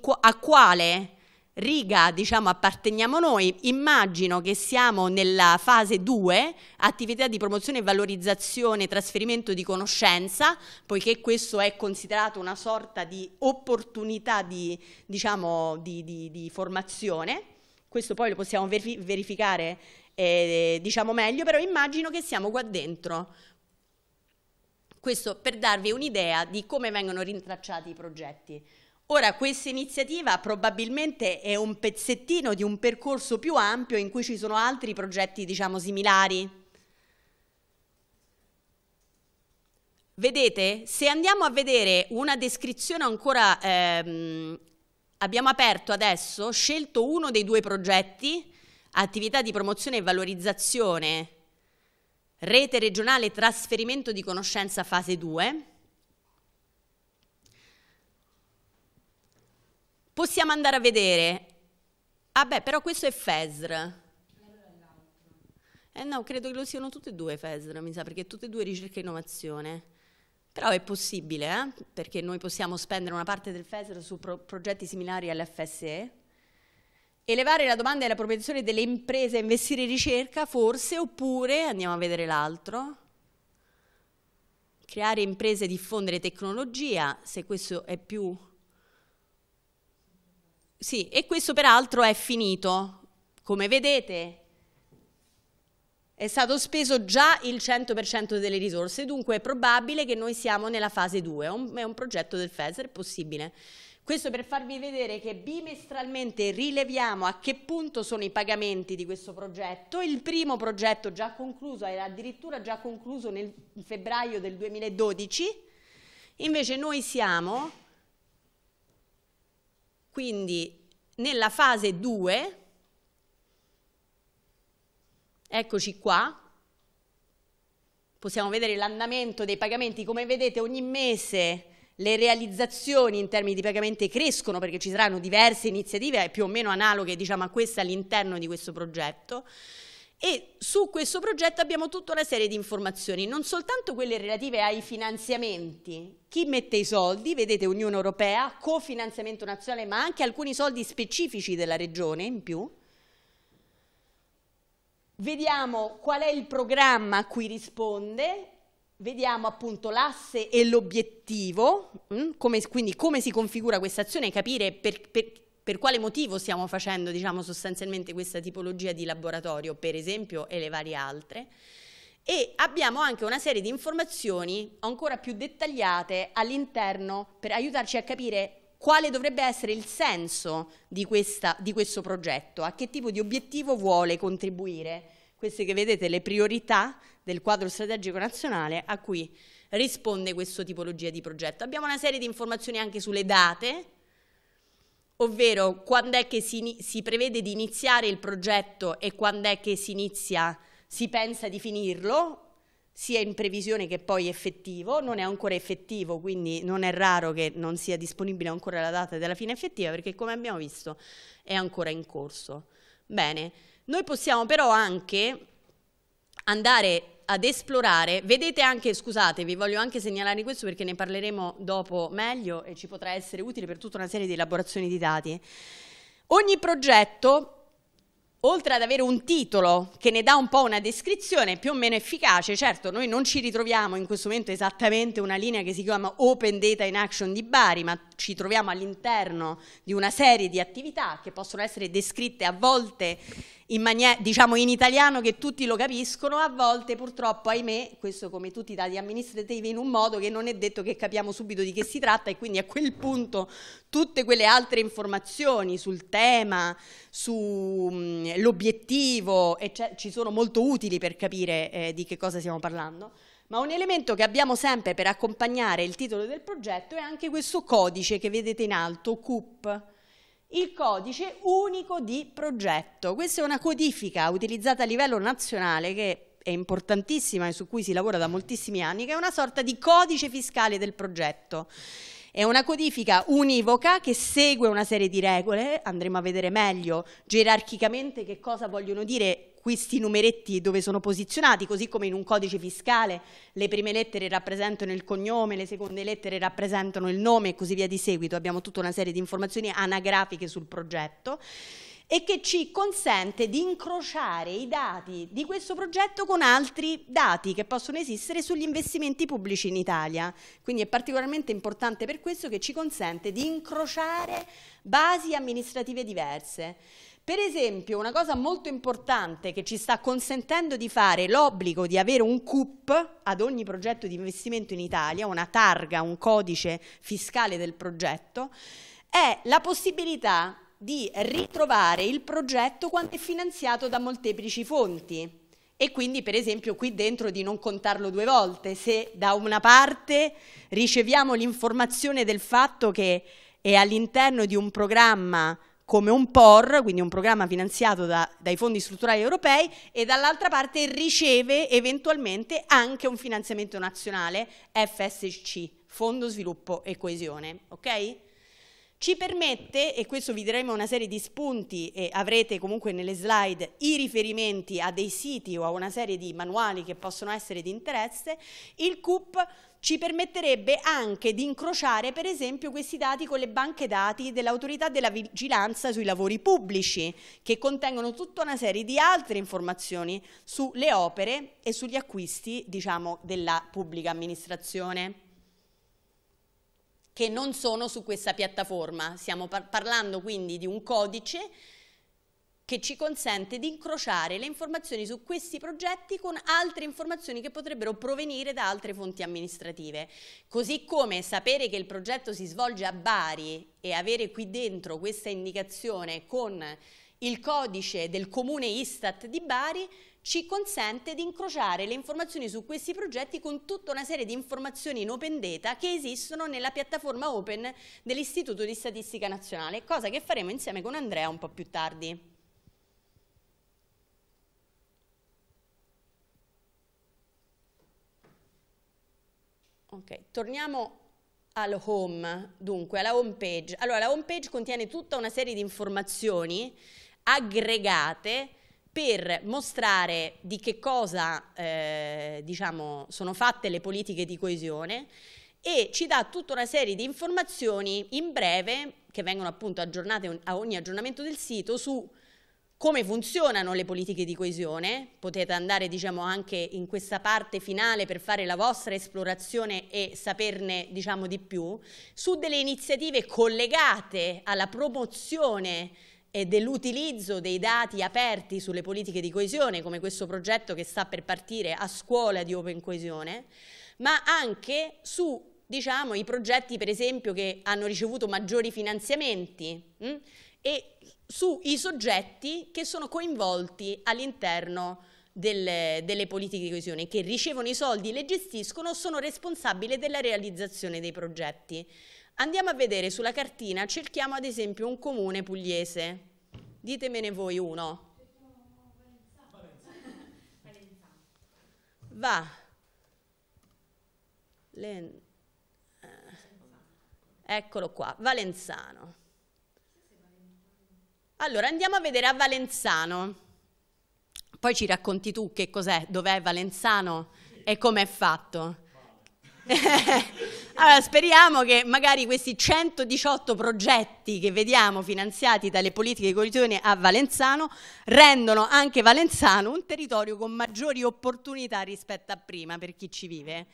qu- a quale riga diciamo apparteniamo noi, immagino che siamo nella fase 2, attività di promozione e valorizzazione, trasferimento di conoscenza, poiché questo è considerato una sorta di opportunità di, diciamo, di, di, di formazione, questo poi lo possiamo verificare eh, diciamo meglio, però immagino che siamo qua dentro, questo per darvi un'idea di come vengono rintracciati i progetti. Ora, questa iniziativa probabilmente è un pezzettino di un percorso più ampio in cui ci sono altri progetti, diciamo, similari. Vedete? Se andiamo a vedere una descrizione ancora... Ehm, abbiamo aperto adesso, scelto uno dei due progetti, attività di promozione e valorizzazione rete regionale trasferimento di conoscenza fase 2. Possiamo andare a vedere. Ah beh, però questo è FESR. Eh no, credo che lo siano tutte e due FESR, mi sa, perché tutte e due ricerca e innovazione. Però è possibile, eh? perché noi possiamo spendere una parte del FESR su pro progetti similari all'FSE. Elevare la domanda e la propensione delle imprese a investire in ricerca, forse, oppure, andiamo a vedere l'altro, creare imprese e diffondere tecnologia, se questo è più... Sì, e questo peraltro è finito. Come vedete, è stato speso già il 100% delle risorse, dunque è probabile che noi siamo nella fase 2, è un progetto del FESER, possibile. Questo per farvi vedere che bimestralmente rileviamo a che punto sono i pagamenti di questo progetto. Il primo progetto già concluso, era addirittura già concluso nel febbraio del 2012, invece noi siamo quindi nella fase 2, eccoci qua, possiamo vedere l'andamento dei pagamenti, come vedete ogni mese le realizzazioni in termini di pagamenti crescono perché ci saranno diverse iniziative più o meno analoghe diciamo, a questa all'interno di questo progetto e su questo progetto abbiamo tutta una serie di informazioni, non soltanto quelle relative ai finanziamenti, chi mette i soldi, vedete Unione Europea, cofinanziamento nazionale, ma anche alcuni soldi specifici della regione in più, Vediamo qual è il programma a cui risponde vediamo appunto l'asse e l'obiettivo, mm, quindi come si configura questa azione, capire per, per, per, quale motivo stiamo facendo diciamo, sostanzialmente questa tipologia di laboratorio, per esempio, e le varie altre. E abbiamo anche una serie di informazioni ancora più dettagliate all'interno per aiutarci a capire quale dovrebbe essere il senso di, questa, di questo progetto, a che tipo di obiettivo vuole contribuire. Queste che vedete le priorità del quadro strategico nazionale a cui risponde questo tipologia di progetto. Abbiamo una serie di informazioni anche sulle date, ovvero quando è che si, si prevede di iniziare il progetto e quando è che si inizia, si pensa di finirlo, sia in previsione che poi effettivo, non è ancora effettivo, quindi non è raro che non sia disponibile ancora la data della fine effettiva, perché come abbiamo visto è ancora in corso. Bene, noi possiamo però anche andare ad esplorare. Vedete anche, scusate, vi voglio anche segnalare questo perché ne parleremo dopo meglio e ci potrà essere utile per tutta una serie di elaborazioni di dati. Ogni progetto oltre ad avere un titolo che ne dà un po' una descrizione più o meno efficace, certo noi non ci ritroviamo in questo momento esattamente una linea che si chiama Open Data in Action di Bari, ma ci troviamo all'interno di una serie di attività che possono essere descritte a volte in maniera, diciamo in italiano che tutti lo capiscono, a volte purtroppo, ahimè, questo come tutti i dati amministrativi, in un modo che non è detto che capiamo subito di che si tratta e quindi a quel punto tutte quelle altre informazioni sul tema, sull'obiettivo, mm, ci sono molto utili per capire eh, di che cosa stiamo parlando. Ma un elemento che abbiamo sempre per accompagnare il titolo del progetto è anche questo codice che vedete in alto, CUP il codice unico di progetto. Questa è una codifica utilizzata a livello nazionale che è importantissima e su cui si lavora da moltissimi anni, che è una sorta di codice fiscale del progetto. È una codifica univoca che segue una serie di regole, andremo a vedere meglio gerarchicamente che cosa vogliono dire questi numeretti dove sono posizionati, così come in un codice fiscale le prime lettere rappresentano il cognome, le seconde lettere rappresentano il nome e così via di seguito. Abbiamo tutta una serie di informazioni anagrafiche sul progetto e che ci consente di incrociare i dati di questo progetto con altri dati che possono esistere sugli investimenti pubblici in Italia. Quindi è particolarmente importante per questo che ci consente di incrociare basi amministrative diverse. Per esempio, una cosa molto importante che ci sta consentendo di fare l'obbligo di avere un CUP ad ogni progetto di investimento in Italia, una targa, un codice fiscale del progetto, è la possibilità di ritrovare il progetto quando è finanziato da molteplici fonti e quindi per esempio qui dentro di non contarlo due volte, se da una parte riceviamo l'informazione del fatto che è all'interno di un programma come un POR, quindi un programma finanziato da, dai fondi strutturali europei, e dall'altra parte riceve eventualmente anche un finanziamento nazionale FSC, Fondo Sviluppo e Coesione. Ok? Ci permette, e questo vi daremo una serie di spunti e avrete comunque nelle slide i riferimenti a dei siti o a una serie di manuali che possono essere di interesse, il CUP ci permetterebbe anche di incrociare per esempio questi dati con le banche dati dell'autorità della vigilanza sui lavori pubblici che contengono tutta una serie di altre informazioni sulle opere e sugli acquisti diciamo, della pubblica amministrazione che non sono su questa piattaforma. Stiamo par parlando quindi di un codice che ci consente di incrociare le informazioni su questi progetti con altre informazioni che potrebbero provenire da altre fonti amministrative. Così come sapere che il progetto si svolge a Bari e avere qui dentro questa indicazione con il codice del comune Istat di Bari ci consente di incrociare le informazioni su questi progetti con tutta una serie di informazioni in open data che esistono nella piattaforma open dell'Istituto di Statistica Nazionale, cosa che faremo insieme con Andrea un po' più tardi. Ok, torniamo al home, dunque, alla home page. Allora, la home page contiene tutta una serie di informazioni aggregate per mostrare di che cosa eh, diciamo, sono fatte le politiche di coesione e ci dà tutta una serie di informazioni in breve, che vengono appunto aggiornate a ogni aggiornamento del sito, su come funzionano le politiche di coesione, potete andare diciamo, anche in questa parte finale per fare la vostra esplorazione e saperne diciamo, di più, su delle iniziative collegate alla promozione e dell'utilizzo dei dati aperti sulle politiche di coesione, come questo progetto che sta per partire a scuola di Open Coesione, ma anche su diciamo, i progetti per esempio che hanno ricevuto maggiori finanziamenti. Mh? Mm? e sui soggetti che sono coinvolti all'interno delle, delle, politiche di coesione, che ricevono i soldi, le gestiscono, sono responsabili della realizzazione dei progetti. Andiamo a vedere sulla cartina, cerchiamo ad esempio un comune pugliese. Ditemene voi uno. Va. Le... Eh, eccolo qua, Valenzano. Allora andiamo a vedere a Valenzano. Poi ci racconti tu che cos'è, dov'è Valenzano e com'è fatto. allora, speriamo che magari questi 118 progetti che vediamo finanziati dalle politiche di coesione a Valenzano rendano anche Valenzano un territorio con maggiori opportunità rispetto a prima per chi ci vive.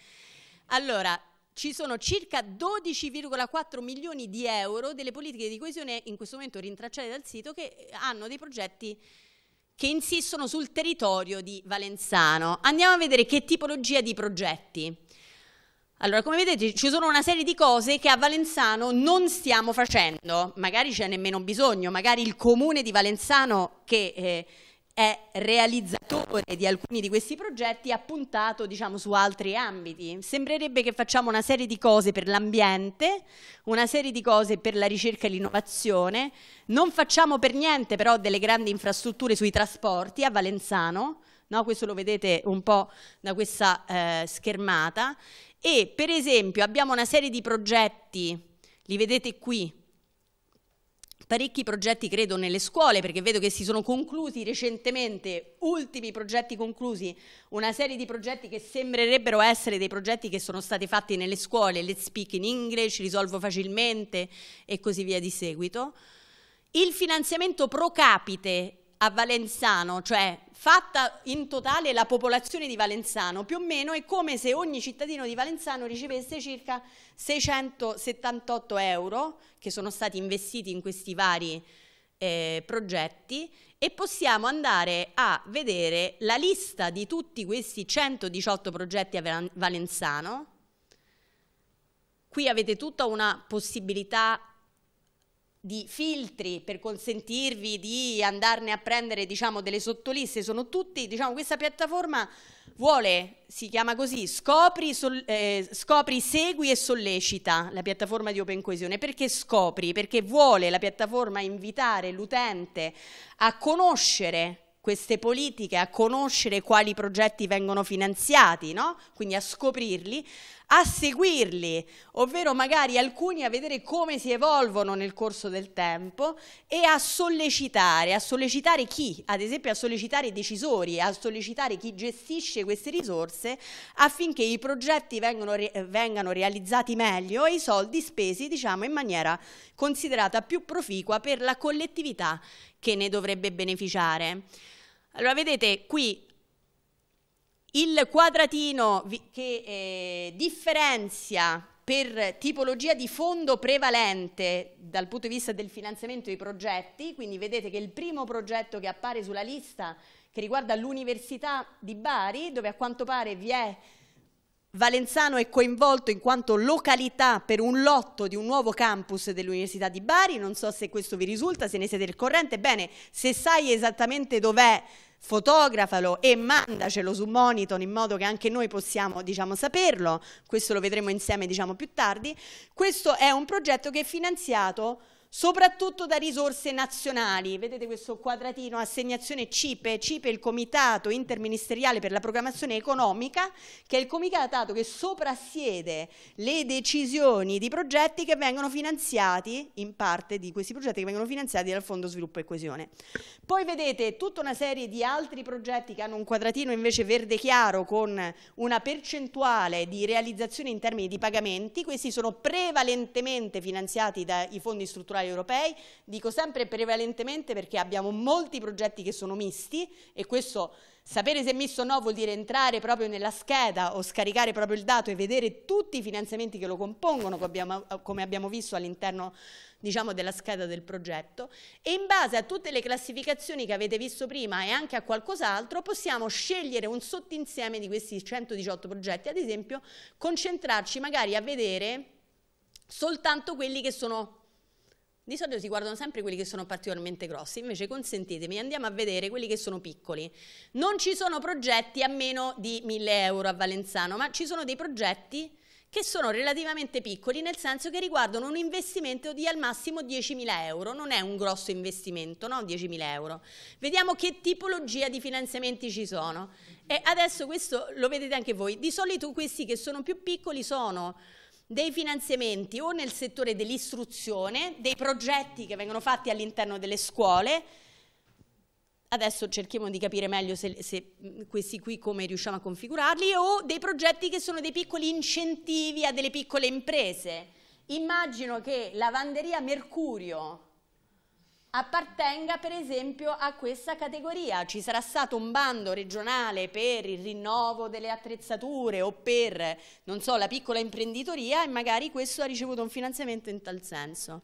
Allora, ci sono circa 12,4 milioni di euro delle politiche di coesione in questo momento rintracciate dal sito che eh, hanno dei progetti che insistono sul territorio di Valenzano. Andiamo a vedere che tipologia di progetti. Allora, come vedete, ci sono una serie di cose che a Valenzano non stiamo facendo, magari c'è nemmeno bisogno, magari il comune di Valenzano che... Eh, è realizzatore di alcuni di questi progetti ha puntato diciamo, su altri ambiti. Sembrerebbe che facciamo una serie di cose per l'ambiente, una serie di cose per la ricerca e l'innovazione, non facciamo per niente però delle grandi infrastrutture sui trasporti a Valenzano, no? questo lo vedete un po' da questa eh, schermata, e per esempio abbiamo una serie di progetti, li vedete qui, parecchi progetti, credo, nelle scuole, perché vedo che si sono conclusi recentemente, ultimi progetti conclusi, una serie di progetti che sembrerebbero essere dei progetti che sono stati fatti nelle scuole, let's speak in English, risolvo facilmente e così via di seguito. Il finanziamento pro capite a Valenzano, cioè fatta in totale la popolazione di Valenzano, più o meno è come se ogni cittadino di Valenzano ricevesse circa 678 euro che sono stati investiti in questi vari eh, progetti e possiamo andare a vedere la lista di tutti questi 118 progetti a Valenzano. Qui avete tutta una possibilità di filtri per consentirvi di andarne a prendere diciamo, delle sottoliste sono tutti diciamo, questa piattaforma vuole si chiama così scopri, sol, eh, scopri, segui e sollecita la piattaforma di open coesione perché scopri perché vuole la piattaforma invitare l'utente a conoscere queste politiche, a conoscere quali progetti vengono finanziati, no? quindi a scoprirli, a seguirli, ovvero magari alcuni a vedere come si evolvono nel corso del tempo e a sollecitare, a sollecitare chi? Ad esempio a sollecitare i decisori, a sollecitare chi gestisce queste risorse affinché i progetti vengano, vengano realizzati meglio e i soldi spesi diciamo in maniera considerata più proficua per la collettività che ne dovrebbe beneficiare. Allora vedete qui il quadratino che eh, differenzia per tipologia di fondo prevalente dal punto di vista del finanziamento dei progetti, quindi vedete che il primo progetto che appare sulla lista che riguarda l'Università di Bari, dove a quanto pare vi è Valenzano è coinvolto in quanto località per un lotto di un nuovo campus dell'Università di Bari, non so se questo vi risulta, se ne siete al corrente, bene, se sai esattamente dov'è fotografalo e mandacelo su monitor in modo che anche noi possiamo diciamo, saperlo, questo lo vedremo insieme diciamo, più tardi, questo è un progetto che è finanziato soprattutto da risorse nazionali. Vedete questo quadratino, assegnazione CIPE, CIPE è il Comitato Interministeriale per la Programmazione Economica, che è il comitato che soprassiede le decisioni di progetti che vengono finanziati, in parte di questi progetti che vengono finanziati dal Fondo Sviluppo e Coesione. Poi vedete tutta una serie di altri progetti che hanno un quadratino invece verde chiaro con una percentuale di realizzazione in termini di pagamenti, questi sono prevalentemente finanziati dai fondi strutturali culturali europei, dico sempre prevalentemente perché abbiamo molti progetti che sono misti e questo sapere se è misto o no vuol dire entrare proprio nella scheda o scaricare proprio il dato e vedere tutti i finanziamenti che lo compongono, come abbiamo visto all'interno diciamo, della scheda del progetto e in base a tutte le classificazioni che avete visto prima e anche a qualcos'altro possiamo scegliere un sottinsieme di questi 118 progetti, ad esempio concentrarci magari a vedere soltanto quelli che sono di solito si guardano sempre quelli che sono particolarmente grossi, invece consentitemi, andiamo a vedere quelli che sono piccoli. Non ci sono progetti a meno di 1000 euro a Valenzano, ma ci sono dei progetti che sono relativamente piccoli nel senso che riguardano un investimento di al massimo 10.000 euro, non è un grosso investimento, no? 10.000 euro. Vediamo che tipologia di finanziamenti ci sono. E adesso questo lo vedete anche voi, di solito questi che sono più piccoli sono dei finanziamenti o nel settore dell'istruzione, dei progetti che vengono fatti all'interno delle scuole. Adesso cerchiamo di capire meglio se, se questi qui come riusciamo a configurarli, o dei progetti che sono dei piccoli incentivi a delle piccole imprese. Immagino che lavanderia Mercurio appartenga per esempio a questa categoria. Ci sarà stato un bando regionale per il rinnovo delle attrezzature o per, non so, la piccola imprenditoria e magari questo ha ricevuto un finanziamento in tal senso.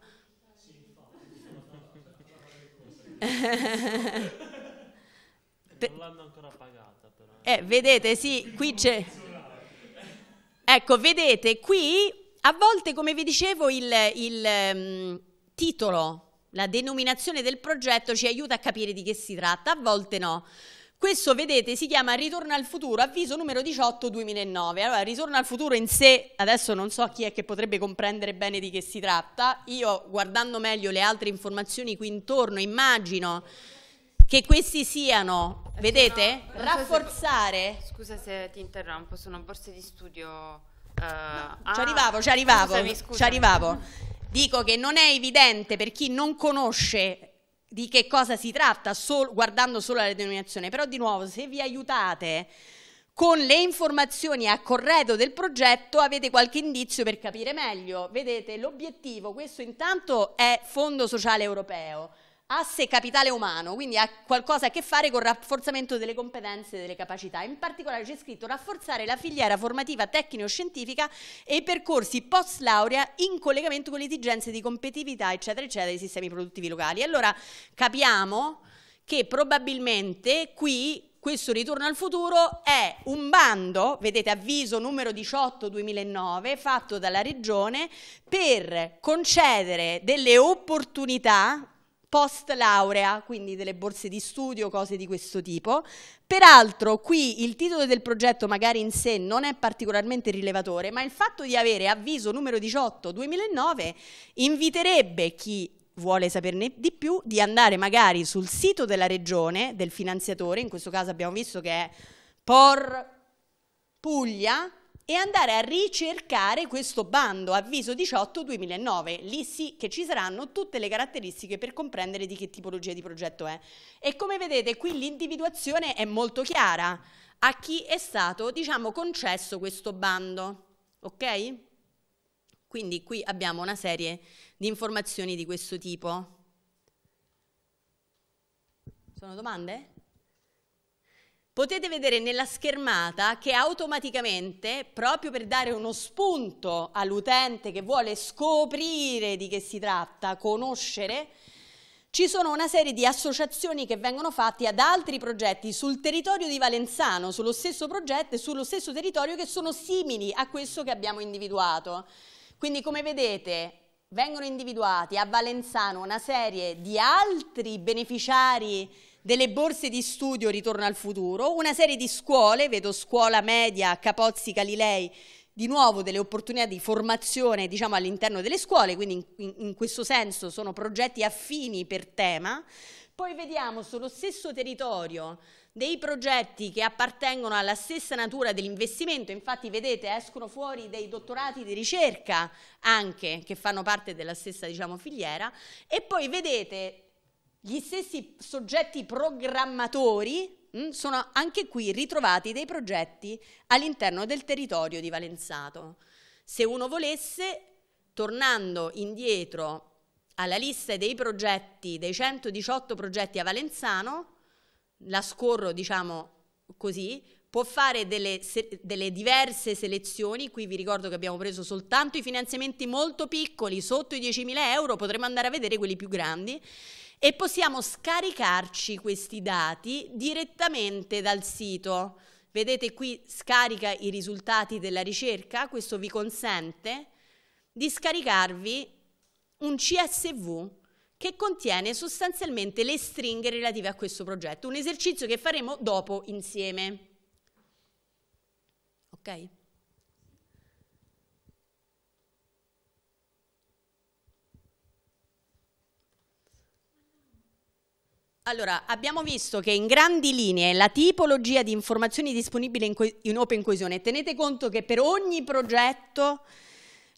non l'hanno ancora pagata però. Eh, vedete, sì, qui c'è... Ecco, vedete, qui a volte, come vi dicevo, il, il um, titolo la denominazione del progetto ci aiuta a capire di che si tratta, a volte no. Questo, vedete, si chiama Ritorno al futuro, avviso numero 18 2009. Allora, Ritorno al futuro in sé, adesso non so chi è che potrebbe comprendere bene di che si tratta. Io, guardando meglio le altre informazioni qui intorno, immagino che questi siano, eh, vedete, sono, rafforzare... Se, scusa se ti interrompo, sono borse di studio... Uh, ci ah, arrivavo, ci arrivavo, scusami, scusami. ci arrivavo dico che non è evidente per chi non conosce di che cosa si tratta sol- guardando solo la denominazione, però di nuovo se vi aiutate con le informazioni a corredo del progetto avete qualche indizio per capire meglio. Vedete, l'obiettivo, questo intanto è Fondo Sociale Europeo asse capitale umano, quindi ha qualcosa a che fare con il rafforzamento delle competenze e delle capacità. In particolare c'è scritto rafforzare la filiera formativa tecnico-scientifica e i percorsi post laurea in collegamento con le esigenze di competitività, eccetera, eccetera, dei sistemi produttivi locali. Allora capiamo che probabilmente qui questo ritorno al futuro è un bando, vedete avviso numero 18 2009 fatto dalla regione per concedere delle opportunità post laurea, quindi delle borse di studio, cose di questo tipo. Peraltro qui il titolo del progetto magari in sé non è particolarmente rilevatore, ma il fatto di avere avviso numero 18 2009 inviterebbe chi vuole saperne di più di andare magari sul sito della regione, del finanziatore, in questo caso abbiamo visto che è Por Puglia, e andare a ricercare questo bando avviso 18 2009. Lì sì che ci saranno tutte le caratteristiche per comprendere di che tipologia di progetto è. E come vedete qui l'individuazione è molto chiara a chi è stato, diciamo, concesso questo bando. Ok? Quindi qui abbiamo una serie di informazioni di questo tipo. Sono domande? potete vedere nella schermata che automaticamente, proprio per dare uno spunto all'utente che vuole scoprire di che si tratta, conoscere, ci sono una serie di associazioni che vengono fatte ad altri progetti sul territorio di Valenzano, sullo stesso progetto e sullo stesso territorio che sono simili a questo che abbiamo individuato. Quindi come vedete vengono individuati a Valenzano una serie di altri beneficiari delle borse di studio Ritorno al futuro, una serie di scuole, vedo scuola media, Capozzi Galilei, di nuovo delle opportunità di formazione diciamo, all'interno delle scuole, quindi in, in, in, questo senso sono progetti affini per tema. Poi vediamo sullo stesso territorio dei progetti che appartengono alla stessa natura dell'investimento, infatti vedete escono fuori dei dottorati di ricerca anche che fanno parte della stessa diciamo, filiera e poi vedete gli stessi soggetti programmatori mh, mm, sono anche qui ritrovati dei progetti all'interno del territorio di Valenzato. Se uno volesse, tornando indietro alla lista dei progetti, dei 118 progetti a Valenzano, la scorro diciamo così, può fare delle, delle, diverse selezioni, qui vi ricordo che abbiamo preso soltanto i finanziamenti molto piccoli, sotto i 10.000 euro, potremmo andare a vedere quelli più grandi, e possiamo scaricarci questi dati direttamente dal sito. Vedete qui scarica i risultati della ricerca, questo vi consente di scaricarvi un CSV che contiene sostanzialmente le stringhe relative a questo progetto, un esercizio che faremo dopo insieme. Okay? Allora, abbiamo visto che in grandi linee la tipologia di informazioni disponibili in, in Open Coesione, tenete conto che per ogni progetto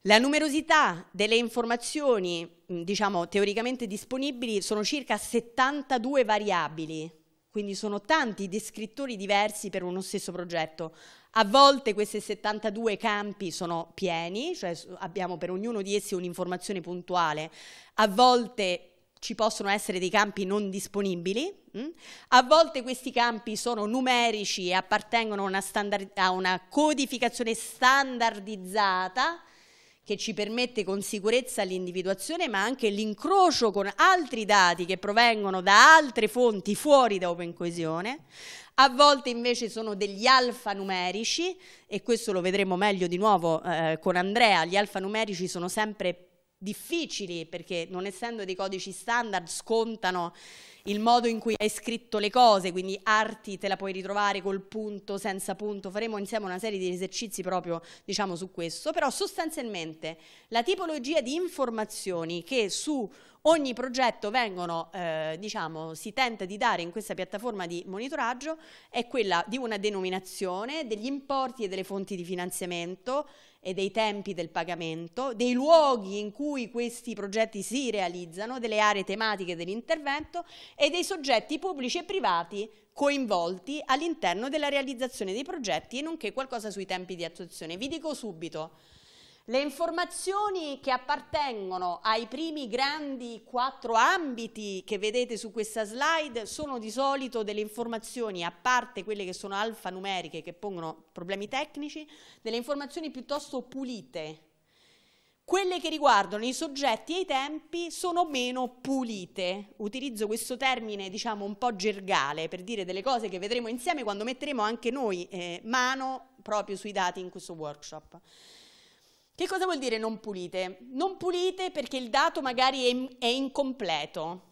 la numerosità delle informazioni, diciamo, teoricamente disponibili sono circa 72 variabili, quindi sono tanti descrittori diversi per uno stesso progetto. A volte questi 72 campi sono pieni, cioè abbiamo per ognuno di essi un'informazione puntuale, a volte ci possono essere dei campi non disponibili, mm? a volte questi campi sono numerici e appartengono a una, standard, a una codificazione standardizzata che ci permette con sicurezza l'individuazione, ma anche l'incrocio con altri dati che provengono da altre fonti fuori da Open Coesione. A volte invece sono degli alfanumerici, e questo lo vedremo meglio di nuovo eh, con Andrea, gli alfanumerici sono sempre più difficili perché non essendo dei codici standard scontano il modo in cui hai scritto le cose, quindi arti te la puoi ritrovare col punto, senza punto, faremo insieme una serie di esercizi proprio diciamo su questo, però sostanzialmente la tipologia di informazioni che su ogni progetto vengono, eh, diciamo, si tenta di dare in questa piattaforma di monitoraggio è quella di una denominazione, degli importi e delle fonti di finanziamento, e dei tempi del pagamento, dei luoghi in cui questi progetti si realizzano, delle aree tematiche dell'intervento e dei soggetti pubblici e privati coinvolti all'interno della realizzazione dei progetti e nonché qualcosa sui tempi di attuazione. Vi dico subito, le informazioni che appartengono ai primi grandi quattro ambiti che vedete su questa slide sono di solito delle informazioni, a parte quelle che sono alfanumeriche che pongono problemi tecnici, delle informazioni piuttosto pulite. Quelle che riguardano i soggetti e i tempi sono meno pulite. Utilizzo questo termine, diciamo, un po' gergale per dire delle cose che vedremo insieme quando metteremo anche noi eh, mano proprio sui dati in questo workshop. Che cosa vuol dire non pulite? Non pulite perché il dato magari è, è incompleto,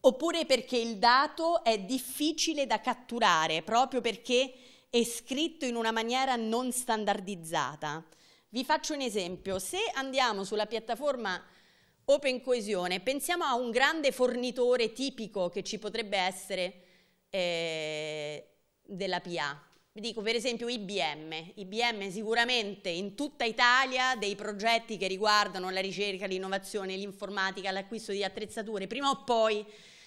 oppure perché il dato è difficile da catturare, proprio perché è scritto in una maniera non standardizzata. Vi faccio un esempio, se andiamo sulla piattaforma Open Coesione, pensiamo a un grande fornitore tipico che ci potrebbe essere eh, della PA, Dico per esempio IBM, IBM sicuramente in tutta Italia dei progetti che riguardano la ricerca, l'innovazione, l'informatica, l'acquisto di attrezzature, prima o poi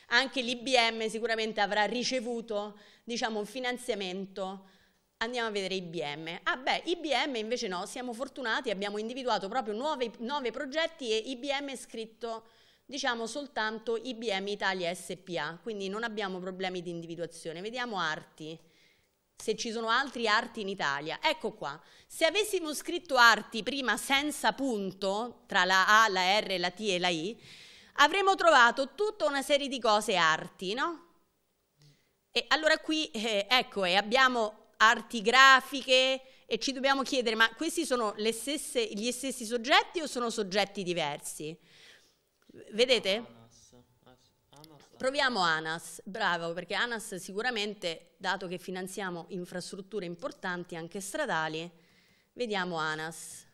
anche l'IBM sicuramente avrà ricevuto diciamo, un finanziamento. Andiamo a vedere IBM. Ah beh, IBM invece no, siamo fortunati, abbiamo individuato proprio nuovi, nove progetti e IBM è scritto diciamo soltanto IBM Italia SPA, quindi non abbiamo problemi di individuazione. Vediamo Arti se ci sono altri arti in Italia. Ecco qua, se avessimo scritto arti prima senza punto, tra la A, la R, la T e la I, avremmo trovato tutta una serie di cose arti, no? E allora qui, eh, ecco, eh, abbiamo arti grafiche e ci dobbiamo chiedere, ma questi sono stesse, gli stessi soggetti o sono soggetti diversi? Vedete? Proviamo ANAS, bravo, perché ANAS sicuramente, dato che finanziamo infrastrutture importanti, anche stradali, vediamo ANAS.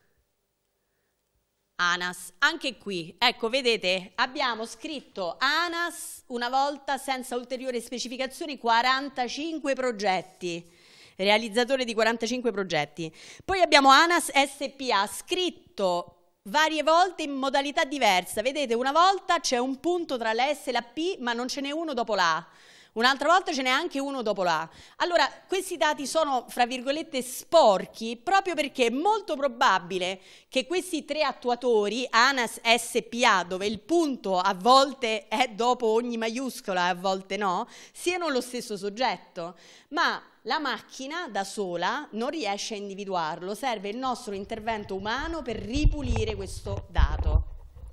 ANAS, anche qui, ecco vedete, abbiamo scritto ANAS una volta senza ulteriori specificazioni 45 progetti, realizzatore di 45 progetti. Poi abbiamo ANAS SPA, scritto varie volte in modalità diversa. Vedete, una volta c'è un punto tra la S e la P, ma non ce n'è uno dopo la A. Un'altra volta ce n'è anche uno dopo la A. Allora, questi dati sono, fra virgolette, sporchi proprio perché è molto probabile che questi tre attuatori, ANAS SPA, dove il punto a volte è dopo ogni maiuscola e a volte no, siano lo stesso soggetto. Ma la macchina da sola non riesce a individuarlo, serve il nostro intervento umano per ripulire questo dato.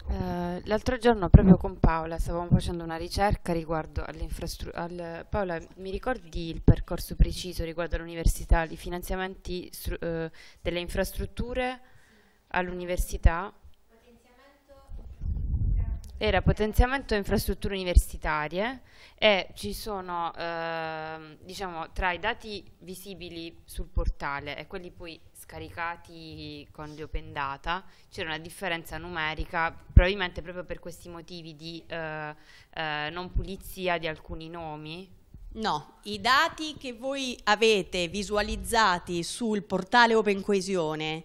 Uh, l'altro giorno proprio con Paola stavamo facendo una ricerca riguardo all'infrastruttura. Al, Paola, mi ricordi il percorso preciso riguardo all'università, i finanziamenti uh, delle infrastrutture all'università? era potenziamento infrastrutture universitarie e ci sono, eh, diciamo, tra i dati visibili sul portale e quelli poi scaricati con gli open data, c'era una differenza numerica, probabilmente proprio per questi motivi di eh, eh, non pulizia di alcuni nomi, No, i dati che voi avete visualizzati sul portale Open Coesione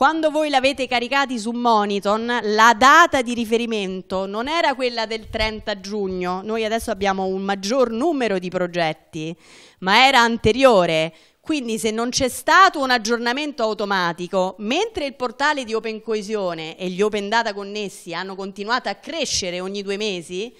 Quando voi l'avete caricati su Moniton, la data di riferimento non era quella del 30 giugno, noi adesso abbiamo un maggior numero di progetti, ma era anteriore. Quindi se non c'è stato un aggiornamento automatico, mentre il portale di Open Coesione e gli Open Data connessi hanno continuato a crescere ogni due mesi,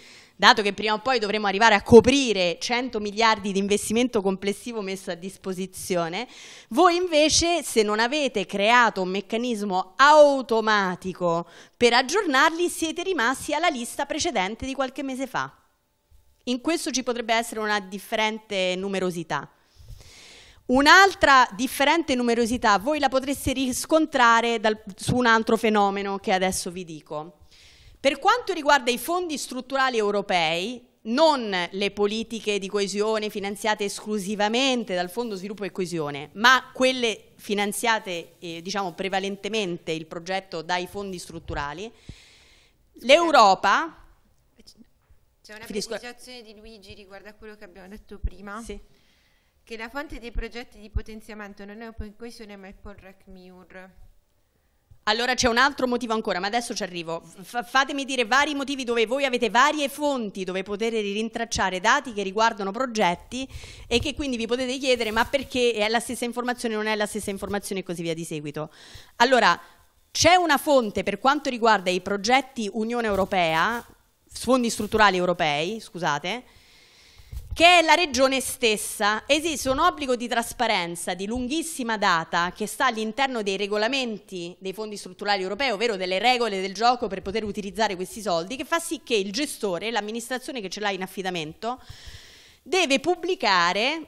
dato che prima o poi dovremo arrivare a coprire 100 miliardi di investimento complessivo messo a disposizione, voi invece se non avete creato un meccanismo automatico per aggiornarli siete rimasti alla lista precedente di qualche mese fa. In questo ci potrebbe essere una differente numerosità. Un'altra differente numerosità voi la potreste riscontrare dal, su un altro fenomeno che adesso vi dico. Per quanto riguarda i fondi strutturali europei, non le politiche di coesione finanziate esclusivamente dal Fondo Sviluppo e Coesione, ma quelle finanziate eh, diciamo prevalentemente il progetto dai fondi strutturali, l'Europa... C'è una precisazione di Luigi riguardo a quello che abbiamo detto prima, sì. che la fonte dei progetti di potenziamento non è Open Coesione ma è Paul Rackmure allora c'è un altro motivo ancora, ma adesso ci arrivo. F- fatemi dire vari motivi dove voi avete varie fonti dove potete rintracciare dati che riguardano progetti e che quindi vi potete chiedere ma perché è la stessa informazione, non è la stessa informazione e così via di seguito. Allora, c'è una fonte per quanto riguarda i progetti Unione Europea, fondi strutturali europei, scusate, che è la regione stessa. Esiste un obbligo di trasparenza di lunghissima data che sta all'interno dei regolamenti dei fondi strutturali europei, ovvero delle regole del gioco per poter utilizzare questi soldi, che fa sì che il gestore, l'amministrazione che ce l'ha in affidamento, deve pubblicare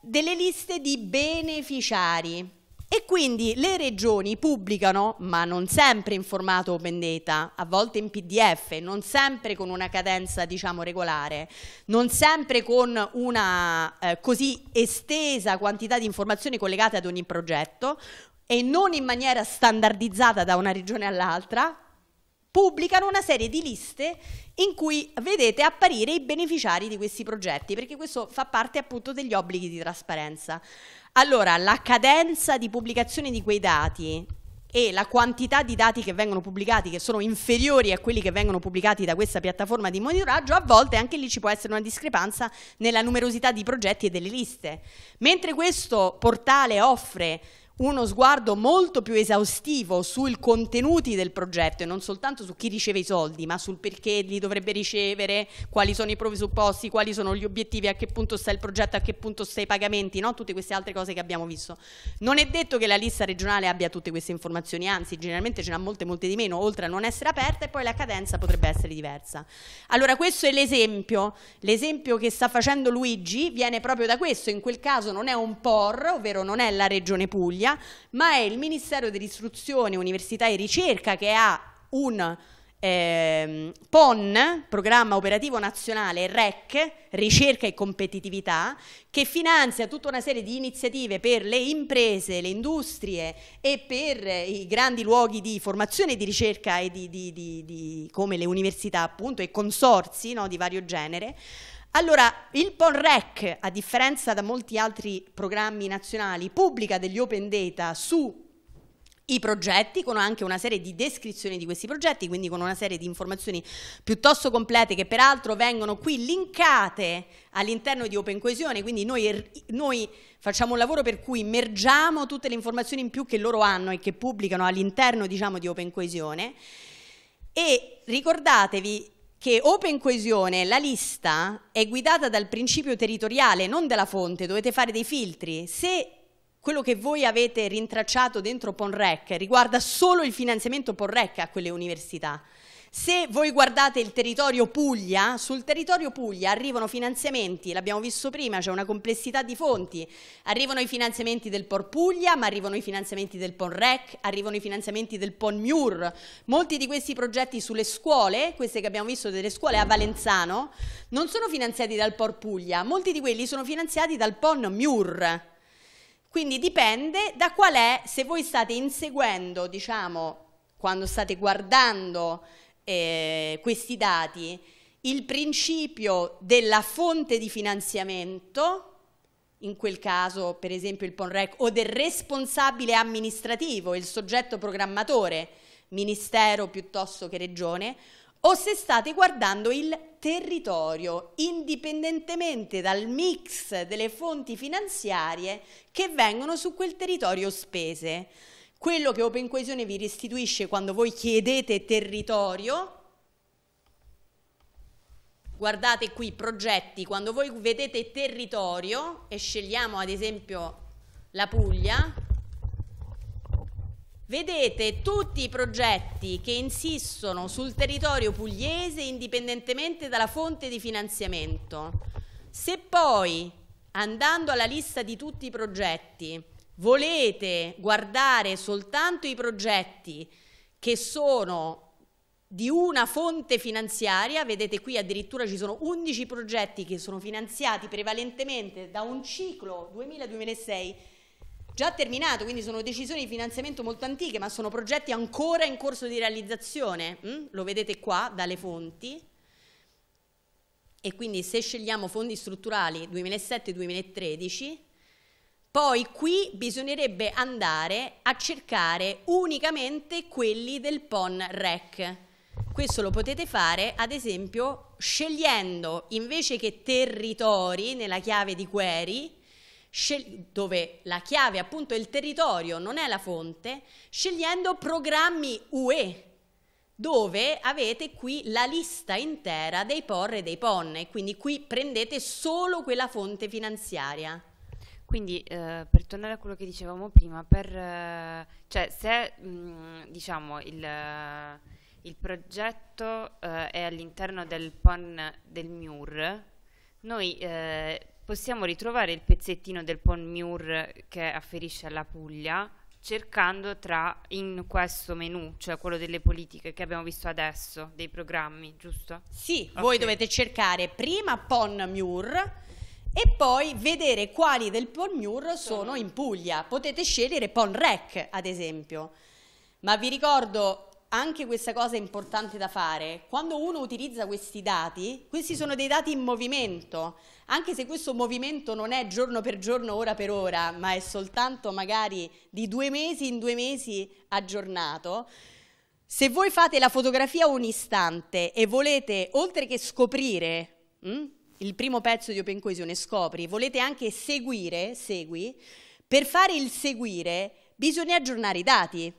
delle liste di beneficiari e quindi le regioni pubblicano, ma non sempre in formato open data, a volte in PDF, non sempre con una cadenza diciamo regolare, non sempre con una eh, così estesa quantità di informazioni collegate ad ogni progetto e non in maniera standardizzata da una regione all'altra, pubblicano una serie di liste in cui vedete apparire i beneficiari di questi progetti, perché questo fa parte appunto degli obblighi di trasparenza. Allora, la cadenza di pubblicazione di quei dati e la quantità di dati che vengono pubblicati, che sono inferiori a quelli che vengono pubblicati da questa piattaforma di monitoraggio, a volte anche lì ci può essere una discrepanza nella numerosità di progetti e delle liste. Mentre questo portale offre uno sguardo molto più esaustivo sui contenuti del progetto e non soltanto su chi riceve i soldi, ma sul perché li dovrebbe ricevere, quali sono i presupposti, quali sono gli obiettivi, a che punto sta il progetto, a che punto sta i pagamenti, no? tutte queste altre cose che abbiamo visto. Non è detto che la lista regionale abbia tutte queste informazioni, anzi generalmente ce n'ha molte molte di meno, oltre a non essere aperta e poi la cadenza potrebbe essere diversa. Allora questo è l'esempio, l'esempio che sta facendo Luigi viene proprio da questo, in quel caso non è un POR, ovvero non è la regione Puglia, media, ma è il Ministero dell'Istruzione, Università e Ricerca che ha un eh, PON, Programma Operativo Nazionale, REC, Ricerca e Competitività, che finanzia tutta una serie di iniziative per le imprese, le industrie e per i grandi luoghi di formazione e di ricerca e di, di, di, come le università appunto e consorsi no, di vario genere, allora, il PONREC, a differenza da molti altri programmi nazionali, pubblica degli open data su i progetti con anche una serie di descrizioni di questi progetti, quindi con una serie di informazioni piuttosto complete che peraltro vengono qui linkate all'interno di Open Coesione, quindi noi, noi, facciamo un lavoro per cui mergiamo tutte le informazioni in più che loro hanno e che pubblicano all'interno diciamo, di Open Coesione e ricordatevi che Open Coesione, la lista, è guidata dal principio territoriale, non dalla fonte, dovete fare dei filtri. Se quello che voi avete rintracciato dentro PONREC riguarda solo il finanziamento PONREC a quelle università, se voi guardate il territorio Puglia, sul territorio Puglia arrivano finanziamenti, l'abbiamo visto prima, c'è una complessità di fonti, arrivano i finanziamenti del POR Puglia, ma arrivano i finanziamenti del PON REC, arrivano i finanziamenti del PON MIUR, molti di questi progetti sulle scuole, queste che abbiamo visto delle scuole a Valenzano, non sono finanziati dal POR Puglia, molti di quelli sono finanziati dal PON MIUR. Quindi dipende da qual è, se voi state inseguendo, diciamo, quando state guardando eh, questi dati il principio della fonte di finanziamento, in quel caso per esempio il PONREC, o del responsabile amministrativo, il soggetto programmatore, ministero piuttosto che regione, o se state guardando il territorio, indipendentemente dal mix delle fonti finanziarie che vengono su quel territorio spese. Quello che Open Coesione vi restituisce quando voi chiedete territorio, guardate qui progetti, quando voi vedete territorio e scegliamo ad esempio la Puglia, vedete tutti i progetti che insistono sul territorio pugliese indipendentemente dalla fonte di finanziamento. Se poi andando alla lista di tutti i progetti volete guardare soltanto i progetti che sono di una fonte finanziaria, vedete qui addirittura ci sono 11 progetti che sono finanziati prevalentemente da un ciclo 2000-2006 già terminato, quindi sono decisioni di finanziamento molto antiche, ma sono progetti ancora in corso di realizzazione, mm? lo vedete qua dalle fonti. E quindi se scegliamo fondi strutturali 2007-2013 poi qui bisognerebbe andare a cercare unicamente quelli del PON REC. Questo lo potete fare ad esempio scegliendo invece che territori nella chiave di query, dove la chiave appunto è il territorio, non è la fonte, scegliendo programmi UE, dove avete qui la lista intera dei POR e dei PON, e quindi qui prendete solo quella fonte finanziaria. Quindi eh, per tornare a quello che dicevamo prima, per, eh, cioè, se mh, diciamo, il, il, progetto eh, è all'interno del PON del MUR, noi eh, possiamo ritrovare il pezzettino del PON MUR che afferisce alla Puglia cercando tra in questo menu, cioè quello delle politiche che abbiamo visto adesso, dei programmi, giusto? Sì, okay. voi dovete cercare prima PON MUR e poi vedere quali del Ponmure sono in Puglia. Potete scegliere Ponrec, ad esempio. Ma vi ricordo anche questa cosa importante da fare, quando uno utilizza questi dati, questi sono dei dati in movimento, anche se questo movimento non è giorno per giorno, ora per ora, ma è soltanto magari di due mesi in due mesi aggiornato, se voi fate la fotografia un istante e volete, oltre che scoprire, mh, mm, il primo pezzo di Open Coesione, scopri, volete anche seguire, segui, per fare il seguire bisogna aggiornare i dati.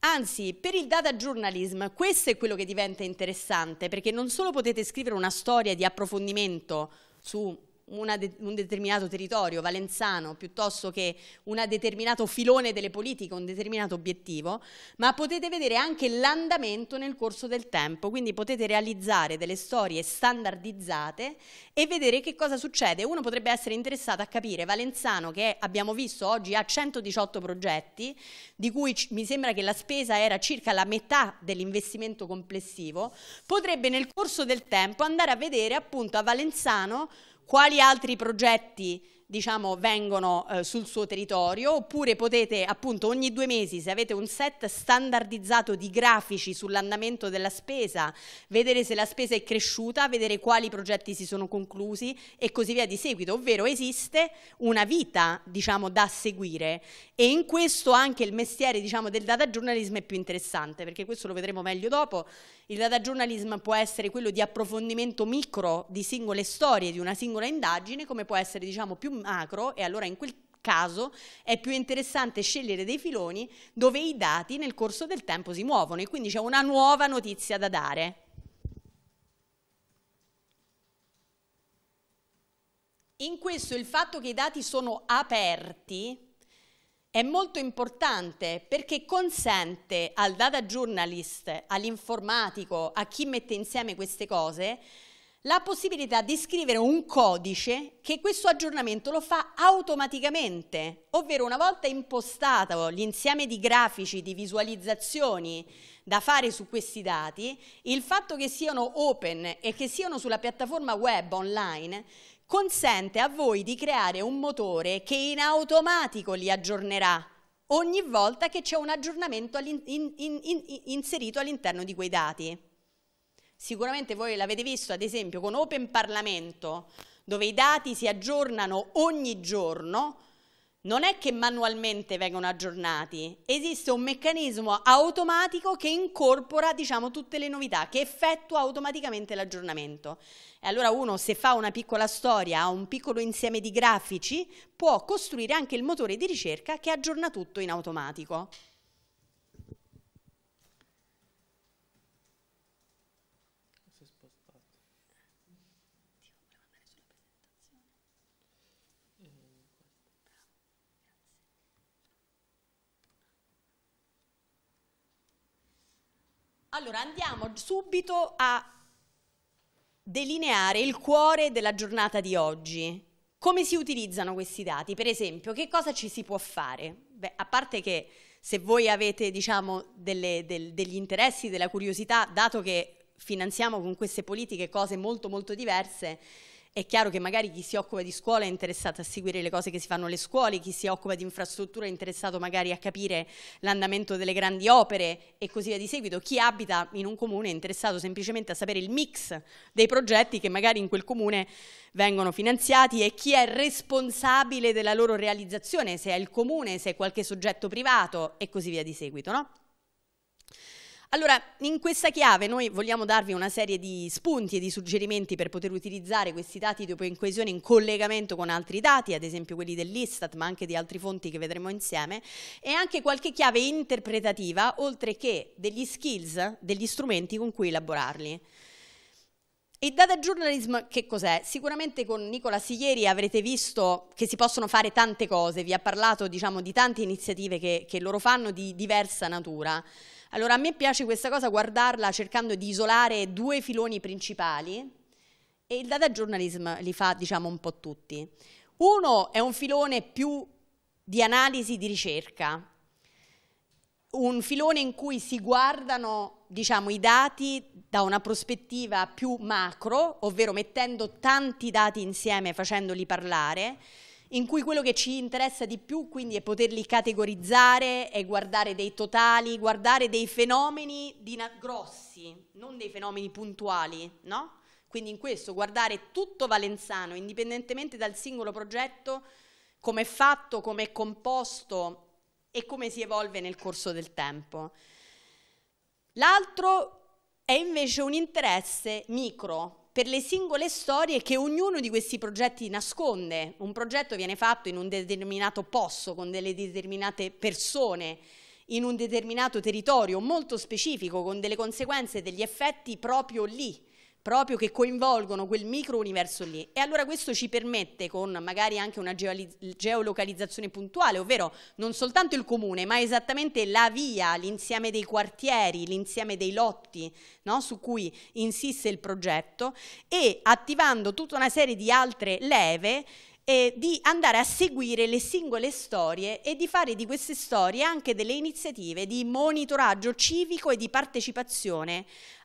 Anzi, per il data journalism questo è quello che diventa interessante, perché non solo potete scrivere una storia di approfondimento su de un determinato territorio valenzano piuttosto che un determinato filone delle politiche, un determinato obiettivo, ma potete vedere anche l'andamento nel corso del tempo, quindi potete realizzare delle storie standardizzate e vedere che cosa succede. Uno potrebbe essere interessato a capire Valenzano che abbiamo visto oggi ha 118 progetti, di cui mi sembra che la spesa era circa la metà dell'investimento complessivo, potrebbe nel corso del tempo andare a vedere appunto a Valenzano quali altri progetti diciamo, vengono eh, sul suo territorio, oppure potete appunto ogni due mesi, se avete un set standardizzato di grafici sull'andamento della spesa, vedere se la spesa è cresciuta, vedere quali progetti si sono conclusi e così via di seguito, ovvero esiste una vita diciamo, da seguire e in questo anche il mestiere diciamo, del data journalism è più interessante, perché questo lo vedremo meglio dopo, il data journalism può essere quello di approfondimento micro di singole storie, di una singola indagine, come può essere diciamo, più macro e allora in quel caso è più interessante scegliere dei filoni dove i dati nel corso del tempo si muovono e quindi c'è una nuova notizia da dare. In questo il fatto che i dati sono aperti è molto importante perché consente al data journalist, all'informatico, a chi mette insieme queste cose la possibilità di scrivere un codice che questo aggiornamento lo fa automaticamente, ovvero una volta impostato l'insieme di grafici, di visualizzazioni da fare su questi dati, il fatto che siano open e che siano sulla piattaforma web online consente a voi di creare un motore che in automatico li aggiornerà ogni volta che c'è un aggiornamento all in, in, in, inserito all'interno di quei dati. Sicuramente voi l'avete visto, ad esempio, con Open Parlamento, dove i dati si aggiornano ogni giorno, non è che manualmente vengono aggiornati, esiste un meccanismo automatico che incorpora diciamo, tutte le novità, che effettua automaticamente l'aggiornamento. E allora uno se fa una piccola storia, ha un piccolo insieme di grafici, può costruire anche il motore di ricerca che aggiorna tutto in automatico. Allora andiamo subito a delineare il cuore della giornata di oggi. Come si utilizzano questi dati? Per esempio, che cosa ci si può fare? Beh, a parte che se voi avete diciamo, delle, del, degli interessi, della curiosità, dato che finanziamo con queste politiche cose molto molto diverse, è chiaro che magari chi si occupa di scuola è interessato a seguire le cose che si fanno alle scuole, chi si occupa di infrastruttura è interessato magari a capire l'andamento delle grandi opere e così via di seguito, chi abita in un comune è interessato semplicemente a sapere il mix dei progetti che magari in quel comune vengono finanziati e chi è responsabile della loro realizzazione, se è il comune, se è qualche soggetto privato e così via di seguito. No? Allora, in questa chiave noi vogliamo darvi una serie di spunti e di suggerimenti per poter utilizzare questi dati di open coesione in collegamento con altri dati, ad esempio quelli dell'Istat, ma anche di altre fonti che vedremo insieme, e anche qualche chiave interpretativa, oltre che degli skills, degli strumenti con cui elaborarli. Il data journalism che cos'è? Sicuramente con Nicola Siglieri avrete visto che si possono fare tante cose, vi ha parlato diciamo, di tante iniziative che, che loro fanno di diversa natura. Allora a me piace questa cosa guardarla cercando di isolare due filoni principali e il data journalism li fa diciamo un po' tutti. Uno è un filone più di analisi di ricerca, un filone in cui si guardano diciamo, i dati da una prospettiva più macro, ovvero mettendo tanti dati insieme, e facendoli parlare, in cui quello che ci interessa di più quindi è poterli categorizzare e guardare dei totali, guardare dei fenomeni grossi, non dei fenomeni puntuali, no? Quindi in questo guardare tutto Valenzano, indipendentemente dal singolo progetto, come è fatto, come è composto, e come si evolve nel corso del tempo. L'altro è invece un interesse micro per le singole storie che ognuno di questi progetti nasconde. Un progetto viene fatto in un determinato posto, con delle determinate persone, in un determinato territorio molto specifico, con delle conseguenze, e degli effetti proprio lì, proprio che coinvolgono quel micro universo lì. E allora questo ci permette, con magari anche una geolocalizzazione puntuale, ovvero non soltanto il comune, ma esattamente la via, l'insieme dei quartieri, l'insieme dei lotti no? su cui insiste il progetto, e attivando tutta una serie di altre leve eh, di andare a seguire le singole storie e di fare di queste storie anche delle iniziative di monitoraggio civico e di partecipazione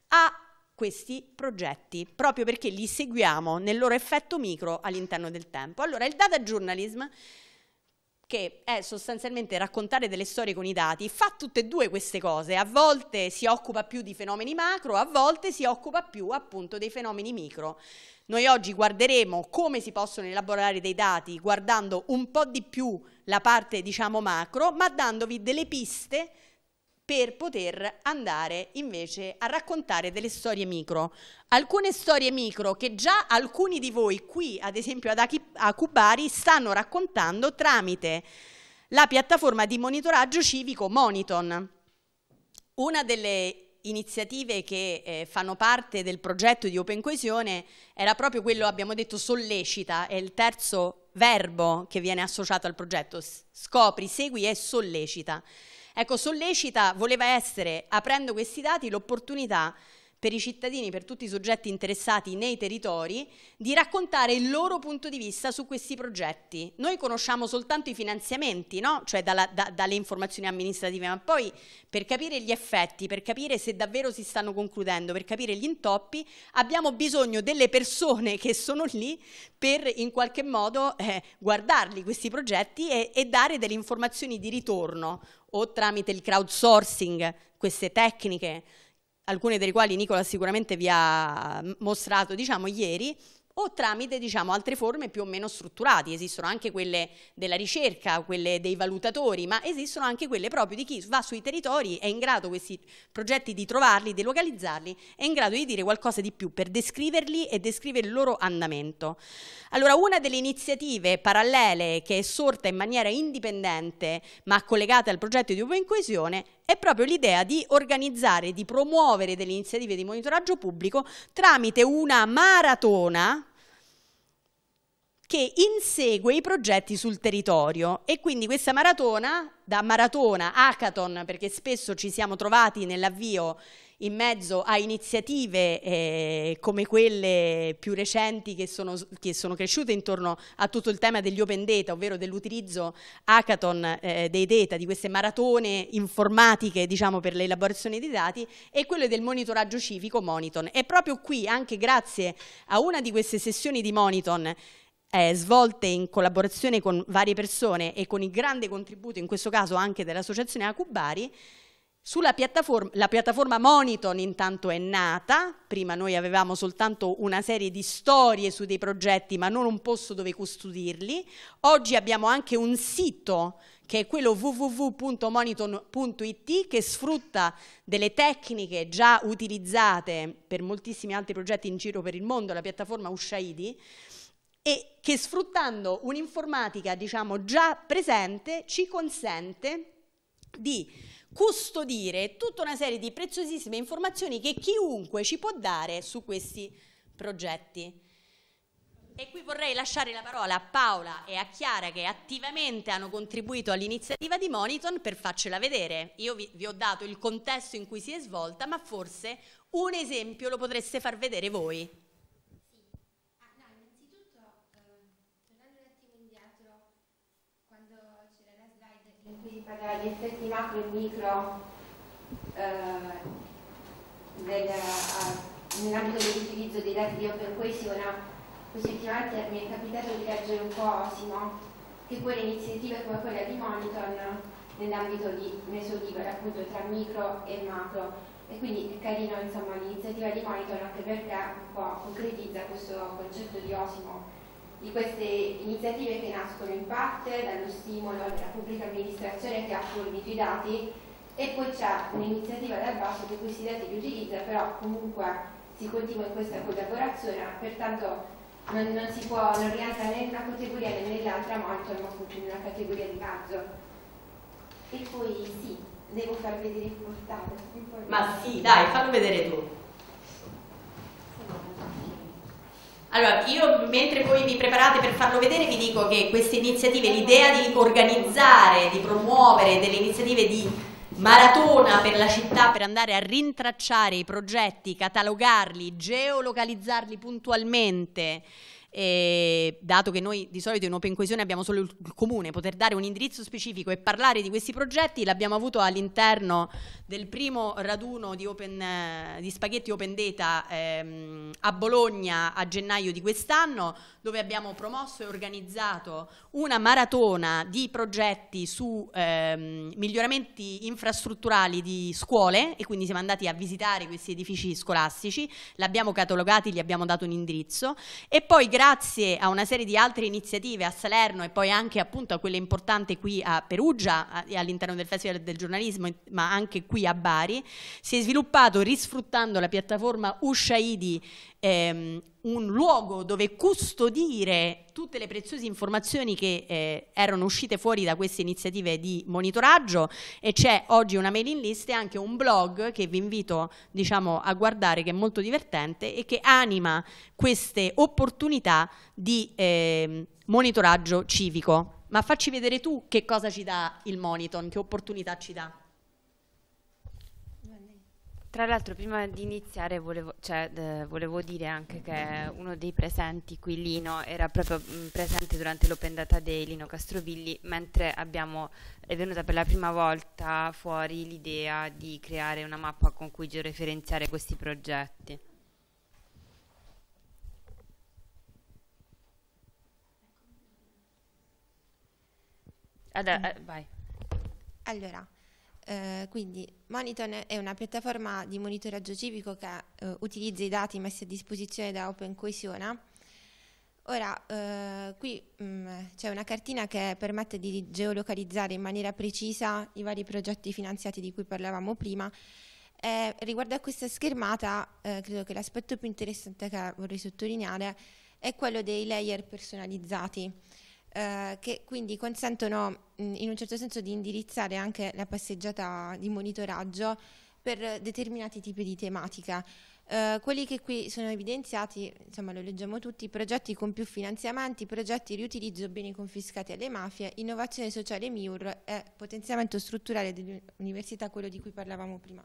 a questi progetti, proprio perché li seguiamo nel loro effetto micro all'interno del tempo. Allora, il data journalism che è sostanzialmente raccontare delle storie con i dati, fa tutte e due queste cose, a volte si occupa più di fenomeni macro, a volte si occupa più appunto dei fenomeni micro. Noi oggi guarderemo come si possono elaborare dei dati guardando un po' di più la parte diciamo macro, ma dandovi delle piste per poter andare invece a raccontare delle storie micro. Alcune storie micro che già alcuni di voi qui, ad esempio ad Akubari, stanno raccontando tramite la piattaforma di monitoraggio civico Moniton. Una delle iniziative che eh, fanno parte del progetto di Open Coesione era proprio quello, abbiamo detto, sollecita, è il terzo verbo che viene associato al progetto, scopri, segui e sollecita. Ecco, Sollecita voleva essere, aprendo questi dati, l'opportunità per i cittadini, per tutti i soggetti interessati nei territori, di raccontare il loro punto di vista su questi progetti. Noi conosciamo soltanto i finanziamenti, no? cioè dalla, da, dalle informazioni amministrative, ma poi per capire gli effetti, per capire se davvero si stanno concludendo, per capire gli intoppi, abbiamo bisogno delle persone che sono lì per in qualche modo eh, guardarli questi progetti e, e dare delle informazioni di ritorno o tramite il crowdsourcing, queste tecniche, alcune delle quali Nicola sicuramente vi ha mm, mostrato diciamo, ieri, o tramite diciamo, altre forme più o meno strutturate. Esistono anche quelle della ricerca, quelle dei valutatori, ma esistono anche quelle proprio di chi va sui territori, è in grado questi progetti di trovarli, di localizzarli, è in grado di dire qualcosa di più per descriverli e descrivere il loro andamento. Allora, una delle iniziative parallele che è sorta in maniera indipendente ma collegata al progetto di Open Coesione è proprio l'idea di organizzare, di promuovere delle iniziative di monitoraggio pubblico tramite una maratona che insegue i progetti sul territorio e quindi questa maratona, da maratona, hackathon, perché spesso ci siamo trovati nell'avvio in mezzo a iniziative eh, come quelle più recenti che sono, che sono, cresciute intorno a tutto il tema degli open data, ovvero dell'utilizzo hackathon eh, dei data, di queste maratone informatiche diciamo, per l'elaborazione dei dati, e quelle del monitoraggio civico Moniton. E proprio qui, anche grazie a una di queste sessioni di Moniton, eh, svolte in collaborazione con varie persone e con il grande contributo in questo caso anche dell'associazione Acubari, sulla piattaforma, la piattaforma Moniton intanto è nata, prima noi avevamo soltanto una serie di storie su dei progetti ma non un posto dove custodirli, oggi abbiamo anche un sito che è quello www.moniton.it che sfrutta delle tecniche già utilizzate per moltissimi altri progetti in giro per il mondo, la piattaforma Ushaidi, e che sfruttando un'informatica diciamo già presente ci consente di custodire tutta una serie di preziosissime informazioni che chiunque ci può dare su questi progetti. E qui vorrei lasciare la parola a Paola e a Chiara che attivamente hanno contribuito all'iniziativa di Moniton per farcela vedere. Io vi, vi, ho dato il contesto in cui si è svolta, ma forse un esempio lo potreste far vedere voi. tra gli effetti macro e micro eh, nell'ambito eh, dell'utilizzo dei dati di open coesione questa settimana mi è capitato di leggere un po' Osimo che pone iniziative come quella di Moniton nell'ambito di meso libero appunto tra micro e macro e quindi è carino l'iniziativa di Moniton anche perché un po' concretizza questo concetto di Osimo di queste iniziative che nascono in parte dallo stimolo della pubblica amministrazione che ha fornito i dati e poi c'è un'iniziativa dal basso di cui si dati li utilizza, però comunque si continua in questa collaborazione, pertanto non, non si può non rientrare né in una categoria né nell'altra ma ma appunto in una categoria di mezzo. E poi sì, devo far vedere il portale. Ma sì, dai, fallo vedere tu. Allora, io mentre voi vi preparate per farlo vedere vi dico che queste iniziative, l'idea di organizzare, di promuovere delle iniziative di maratona per la città per andare a rintracciare i progetti, catalogarli, geolocalizzarli puntualmente, e dato che noi di solito in Open Coesione abbiamo solo il comune, poter dare un indirizzo specifico e parlare di questi progetti, l'abbiamo avuto all'interno del primo raduno di, open, di spaghetti Open Data ehm, a Bologna a gennaio di quest'anno, dove abbiamo promosso e organizzato una maratona di progetti su ehm, miglioramenti infrastrutturali di scuole e quindi siamo andati a visitare questi edifici scolastici, li abbiamo catalogati, gli abbiamo dato un indirizzo e poi grazie grazie a una serie di altre iniziative a Salerno e poi anche appunto a quelle importanti qui a Perugia all'interno del Festival del giornalismo ma anche qui a Bari si è sviluppato risfruttando la piattaforma Ushaidi ehm, un luogo dove custodire tutte le preziose informazioni che eh, erano uscite fuori da queste iniziative di monitoraggio e c'è oggi una mailing list e anche un blog che vi invito diciamo, a guardare che è molto divertente e che anima queste opportunità di eh, monitoraggio civico. Ma facci vedere tu che cosa ci dà il Moniton, che opportunità ci dà. Tra l'altro, prima di iniziare, volevo, cioè, de, volevo, dire anche che uno dei presenti qui, Lino, era proprio mh, mm, presente durante l'Open Data Day, Lino Castrovilli, mentre abbiamo, è venuta per la prima volta fuori l'idea di creare una mappa con cui georeferenziare questi progetti. Ecco. Ad, mm. eh, allora. Eh, quindi Moniton è una piattaforma di monitoraggio civico che eh, utilizza i dati messi a disposizione da Open Coesiona. Ora, eh, qui mm, c'è una cartina che permette di geolocalizzare in maniera precisa i vari progetti finanziati di cui parlavamo prima. riguardo a questa schermata, eh, credo che l'aspetto più interessante che vorrei sottolineare è quello dei layer personalizzati eh, che quindi consentono mm, in un certo senso di indirizzare anche la passeggiata di monitoraggio per determinati tipi di tematica. Eh, quelli che qui sono evidenziati, insomma lo leggiamo tutti, progetti con più finanziamenti, progetti riutilizzo beni confiscati alle mafie, innovazione sociale MIUR e potenziamento strutturale dell'università, quello di cui parlavamo prima.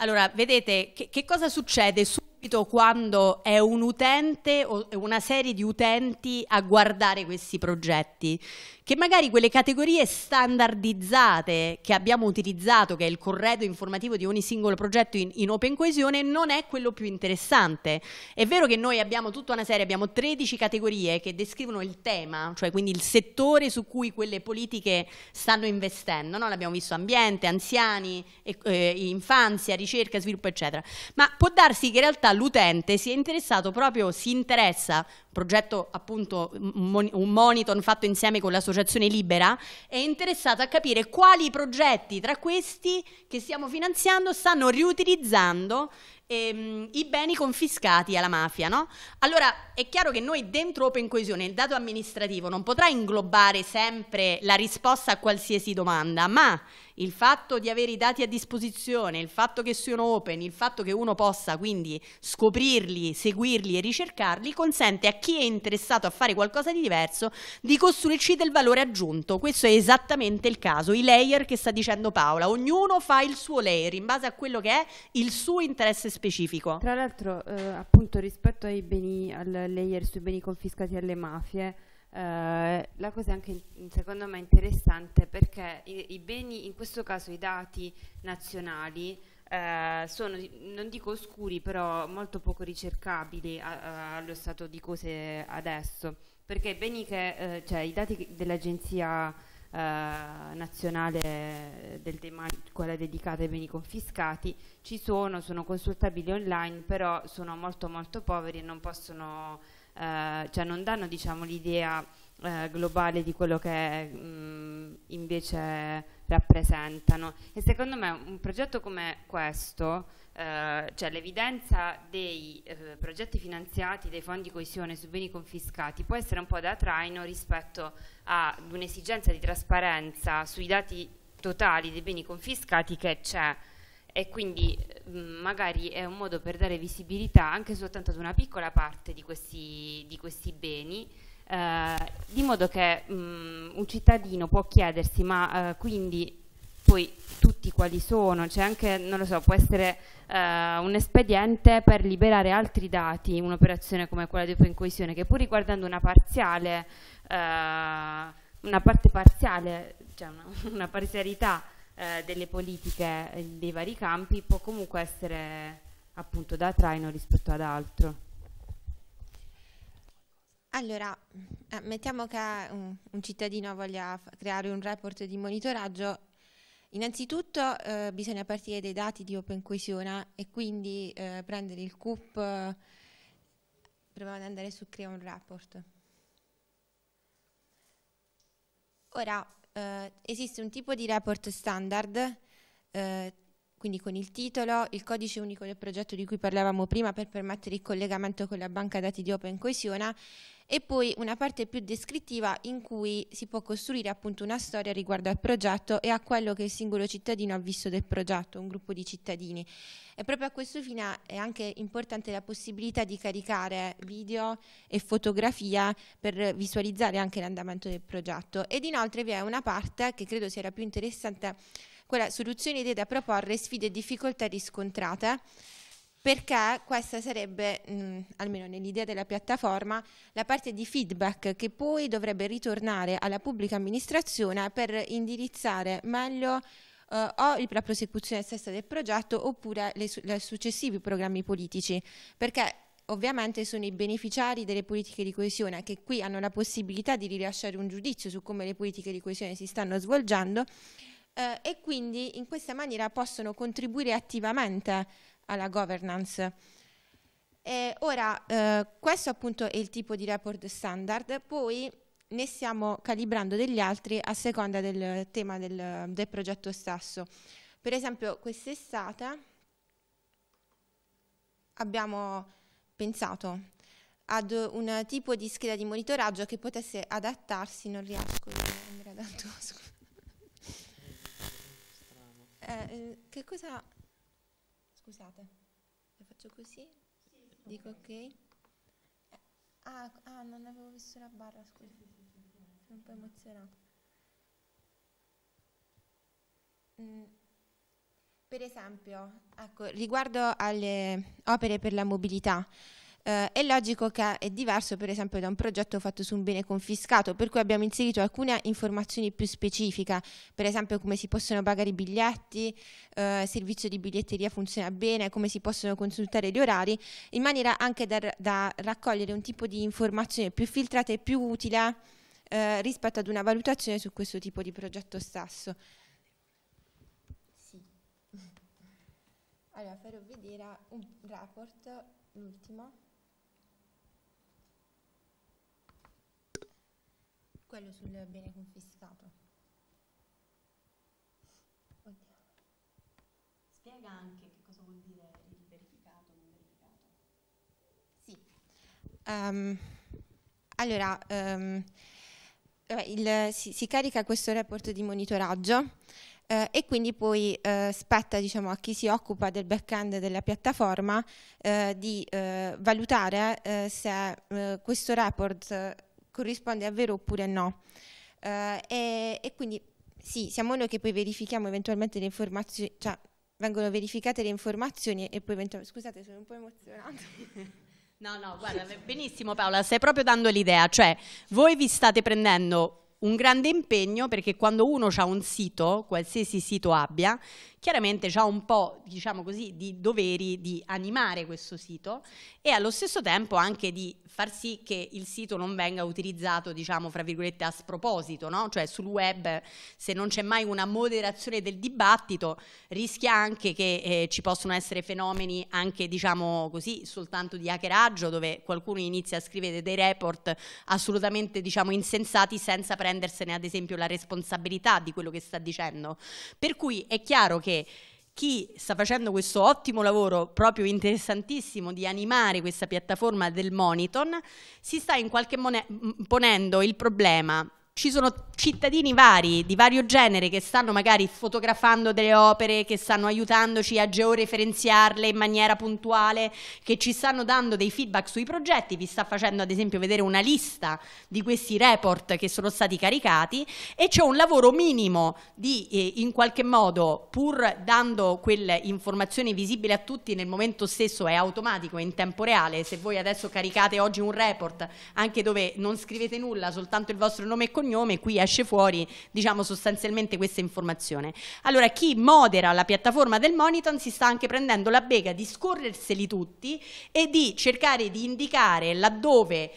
Allora, vedete che, che cosa succede? Su subito quando è un utente o una serie di utenti a guardare questi progetti, che magari quelle categorie standardizzate che abbiamo utilizzato, che è il corredo informativo di ogni singolo progetto in, in Open Coesione, non è quello più interessante. È vero che noi abbiamo tutta una serie, abbiamo 13 categorie che descrivono il tema, cioè quindi il settore su cui quelle politiche stanno investendo, no? l'abbiamo visto ambiente, anziani, eh, infanzia, ricerca, sviluppo, eccetera. Ma può darsi che in realtà realtà l'utente si è interessato proprio, si interessa, progetto appunto un monitor fatto insieme con l'associazione Libera, è interessato a capire quali progetti tra questi che stiamo finanziando stanno riutilizzando ehm, i beni confiscati alla mafia, no? Allora è chiaro che noi dentro Open Coesione il dato amministrativo non potrà inglobare sempre la risposta a qualsiasi domanda, ma il fatto di avere i dati a disposizione, il fatto che siano open, il fatto che uno possa quindi scoprirli, seguirli e ricercarli, consente a chi è interessato a fare qualcosa di diverso di costruirci del valore aggiunto. Questo è esattamente il caso, i layer che sta dicendo Paola, ognuno fa il suo layer in base a quello che è il suo interesse specifico. Tra l'altro eh, appunto rispetto beni, al layer sui beni confiscati alle mafie, eh, la cosa è anche secondo me interessante perché i, i beni, in questo caso i dati nazionali, eh, sono, non dico oscuri, però molto poco ricercabili a, a, allo stato di cose adesso, perché beni che, eh, cioè, i dati dell'Agenzia eh, nazionale del demanio, quella dedicata ai beni confiscati, ci sono, sono consultabili online, però sono molto molto poveri e non possono eh, cioè non danno diciamo, l'idea eh, globale di quello che mh, mm, invece rappresentano. E secondo me un progetto come questo, eh, cioè l'evidenza dei eh, progetti finanziati dai fondi coesione su beni confiscati, può essere un po' da traino rispetto ad un'esigenza di trasparenza sui dati totali dei beni confiscati che c'è e quindi mm, magari è un modo per dare visibilità anche soltanto ad una piccola parte di questi, di questi beni, eh, di modo che mh, mm, un cittadino può chiedersi ma eh, quindi poi tutti quali sono, c'è cioè anche, non lo so, può essere eh, un espediente per liberare altri dati, un'operazione come quella di Open Coesione, che pur riguardando una parziale, eh, una parte parziale, cioè una, una parzialità eh, delle politiche eh, dei vari campi può comunque essere appunto da traino rispetto ad altro. Allora, eh, mettiamo che un, cittadino voglia creare un report di monitoraggio, innanzitutto eh, bisogna partire dai dati di Open OpenQuesiona e quindi eh, prendere il CUP, eh, proviamo ad andare su Crea un report. Ora, eh, esiste un tipo di report standard eh, quindi con il titolo, il codice unico del progetto di cui parlavamo prima per permettere il collegamento con la banca dati di Open Coesiona e poi una parte più descrittiva in cui si può costruire appunto una storia riguardo al progetto e a quello che il singolo cittadino ha visto del progetto, un gruppo di cittadini. E proprio a questo fine è anche importante la possibilità di caricare video e fotografia per visualizzare anche l'andamento del progetto. Ed inoltre vi è una parte che credo sia la più interessante con le soluzioni idee da proporre, sfide e difficoltà riscontrate perché questa sarebbe, mh, mm, almeno nell'idea della piattaforma, la parte di feedback che poi dovrebbe ritornare alla pubblica amministrazione per indirizzare meglio eh, o la prosecuzione stessa del progetto oppure i successivi programmi politici, perché ovviamente sono i beneficiari delle politiche di coesione che qui hanno la possibilità di rilasciare un giudizio su come le politiche di coesione si stanno svolgendo eh, e quindi in questa maniera possono contribuire attivamente alla governance. E ora, eh, questo appunto è il tipo di report standard, poi ne stiamo calibrando degli altri a seconda del tema del, del progetto stesso. Per esempio, quest'estate abbiamo pensato ad un tipo di scheda di monitoraggio che potesse adattarsi, non riesco, mi era dato, scusa eh, eh, che cosa... Scusate, le faccio così? Sì, Dico ok. Eh, ah, ah, non avevo visto la barra, scusa. Sono un po' emozionata. Mm. Per esempio, ecco, riguardo alle opere per la mobilità, eh, è logico che è diverso per esempio da un progetto fatto su un bene confiscato, per cui abbiamo inserito alcune informazioni più specifiche, per esempio come si possono pagare i biglietti, eh, il servizio di biglietteria funziona bene, come si possono consultare gli orari, in maniera anche da, da raccogliere un tipo di informazione più filtrata e più utile eh, rispetto ad una valutazione su questo tipo di progetto stesso. Sì. Allora, farò vedere un report, l'ultimo. quello sul bene confiscato. Oddio. Spiega anche che cosa vuol dire il verificato non verificato. Sì. Um, allora, um, il, si, si, carica questo report di monitoraggio eh, e quindi poi eh, spetta diciamo, a chi si occupa del back-end della piattaforma eh, di eh, valutare eh, se eh, questo report corrisponde a vero oppure no. Eh, e, e, quindi sì, siamo noi che poi verifichiamo eventualmente le informazioni, cioè vengono verificate le informazioni e poi eventualmente... Scusate, sono un po' emozionata. No, no, guarda, benissimo Paola, stai proprio dando l'idea, cioè voi vi state prendendo un grande impegno perché quando uno ha un sito, qualsiasi sito abbia, chiaramente ha un po', diciamo così, di doveri di animare questo sito e allo stesso tempo anche di far sì che il sito non venga utilizzato, diciamo, fra virgolette, a sproposito, no? Cioè sul web, se non c'è mai una moderazione del dibattito, rischia anche che eh, ci possono essere fenomeni anche, diciamo così, soltanto di hackeraggio, dove qualcuno inizia a scrivere dei report assolutamente, diciamo, insensati senza prendersene, ad esempio, la responsabilità di quello che sta dicendo. Per cui è chiaro che che chi sta facendo questo ottimo lavoro, proprio interessantissimo, di animare questa piattaforma del Moniton, si sta in qualche monè, ponendo il problema ci sono cittadini vari, di vario genere, che stanno magari fotografando delle opere, che stanno aiutandoci a georeferenziarle in maniera puntuale, che ci stanno dando dei feedback sui progetti, vi sta facendo ad esempio vedere una lista di questi report che sono stati caricati e c'è un lavoro minimo di eh, in qualche modo, pur dando quelle informazioni visibili a tutti nel momento stesso, è automatico, è in tempo reale, se voi adesso caricate oggi un report anche dove non scrivete nulla, soltanto il vostro nome e cognome, cognome, qui esce fuori diciamo sostanzialmente questa informazione. Allora chi modera la piattaforma del Moniton si sta anche prendendo la bega di scorrerseli tutti e di cercare di indicare laddove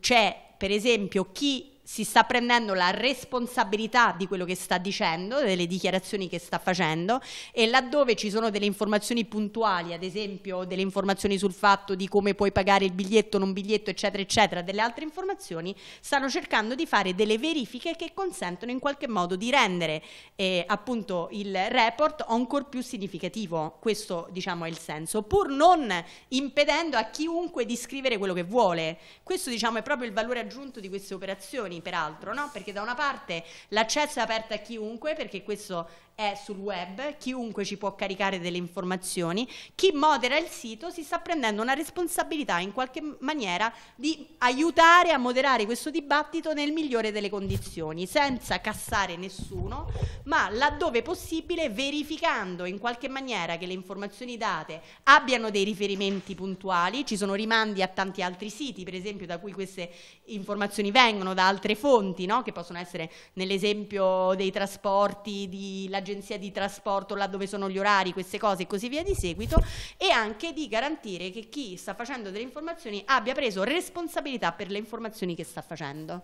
c'è per esempio chi si sta prendendo la responsabilità di quello che sta dicendo, delle dichiarazioni che sta facendo e laddove ci sono delle informazioni puntuali, ad esempio delle informazioni sul fatto di come puoi pagare il biglietto, non biglietto, eccetera, eccetera, delle altre informazioni, stanno cercando di fare delle verifiche che consentono in qualche modo di rendere eh, appunto il report ancora più significativo. Questo diciamo è il senso, pur non impedendo a chiunque di scrivere quello che vuole. Questo diciamo è proprio il valore aggiunto di queste operazioni peraltro, no? perché da una parte l'accesso è aperto a chiunque, perché questo è sul web, chiunque ci può caricare delle informazioni, chi modera il sito si sta prendendo una responsabilità in qualche maniera di aiutare a moderare questo dibattito nel migliore delle condizioni, senza cassare nessuno, ma laddove possibile verificando in qualche maniera che le informazioni date abbiano dei riferimenti puntuali, ci sono rimandi a tanti altri siti, per esempio da cui queste informazioni vengono, da altre fonti, no? che possono essere nell'esempio dei trasporti, di la l'agenzia di trasporto, là dove sono gli orari, queste cose e così via di seguito, e anche di garantire che chi sta facendo delle informazioni abbia preso responsabilità per le informazioni che sta facendo.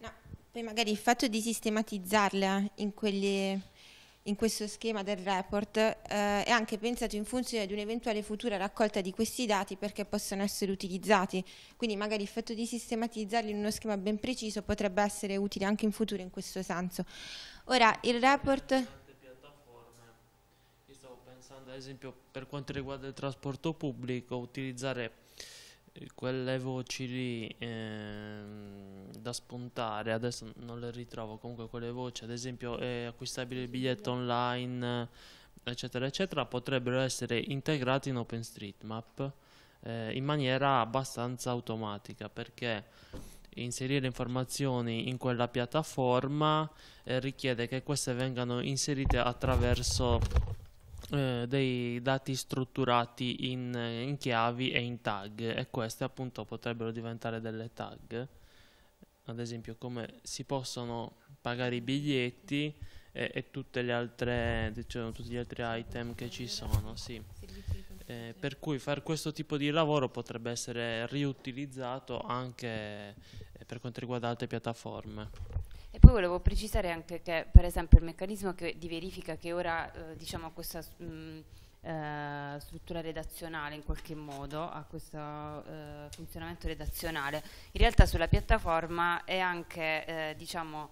No, poi magari il fatto di sistematizzarle in quegli in questo schema del report eh, è anche pensato in funzione di un'eventuale futura raccolta di questi dati perché possono essere utilizzati. Quindi magari il fatto di sistematizzarli in uno schema ben preciso potrebbe essere utile anche in futuro in questo senso. Ora, il report ad esempio per quanto riguarda il trasporto pubblico utilizzare eh, quelle voci lì ehm, da spuntare adesso non le ritrovo comunque quelle voci ad esempio è acquistabile il biglietto online eccetera eccetera potrebbero essere integrati in OpenStreetMap eh, in maniera abbastanza automatica perché inserire informazioni in quella piattaforma eh, richiede che queste vengano inserite attraverso eh, dei dati strutturati in, eh, in, chiavi e in tag e queste appunto potrebbero diventare delle tag ad esempio come si possono pagare i biglietti e, e tutte le altre diciamo, tutti gli altri item che ci sono sì. Eh, per cui fare questo tipo di lavoro potrebbe essere riutilizzato anche eh, per quanto riguarda altre piattaforme e poi volevo precisare anche che per esempio il meccanismo che, di verifica che ora eh, diciamo questa mh, mm, eh, struttura redazionale in qualche modo, ha questo eh, funzionamento redazionale, in realtà sulla piattaforma è anche eh, diciamo,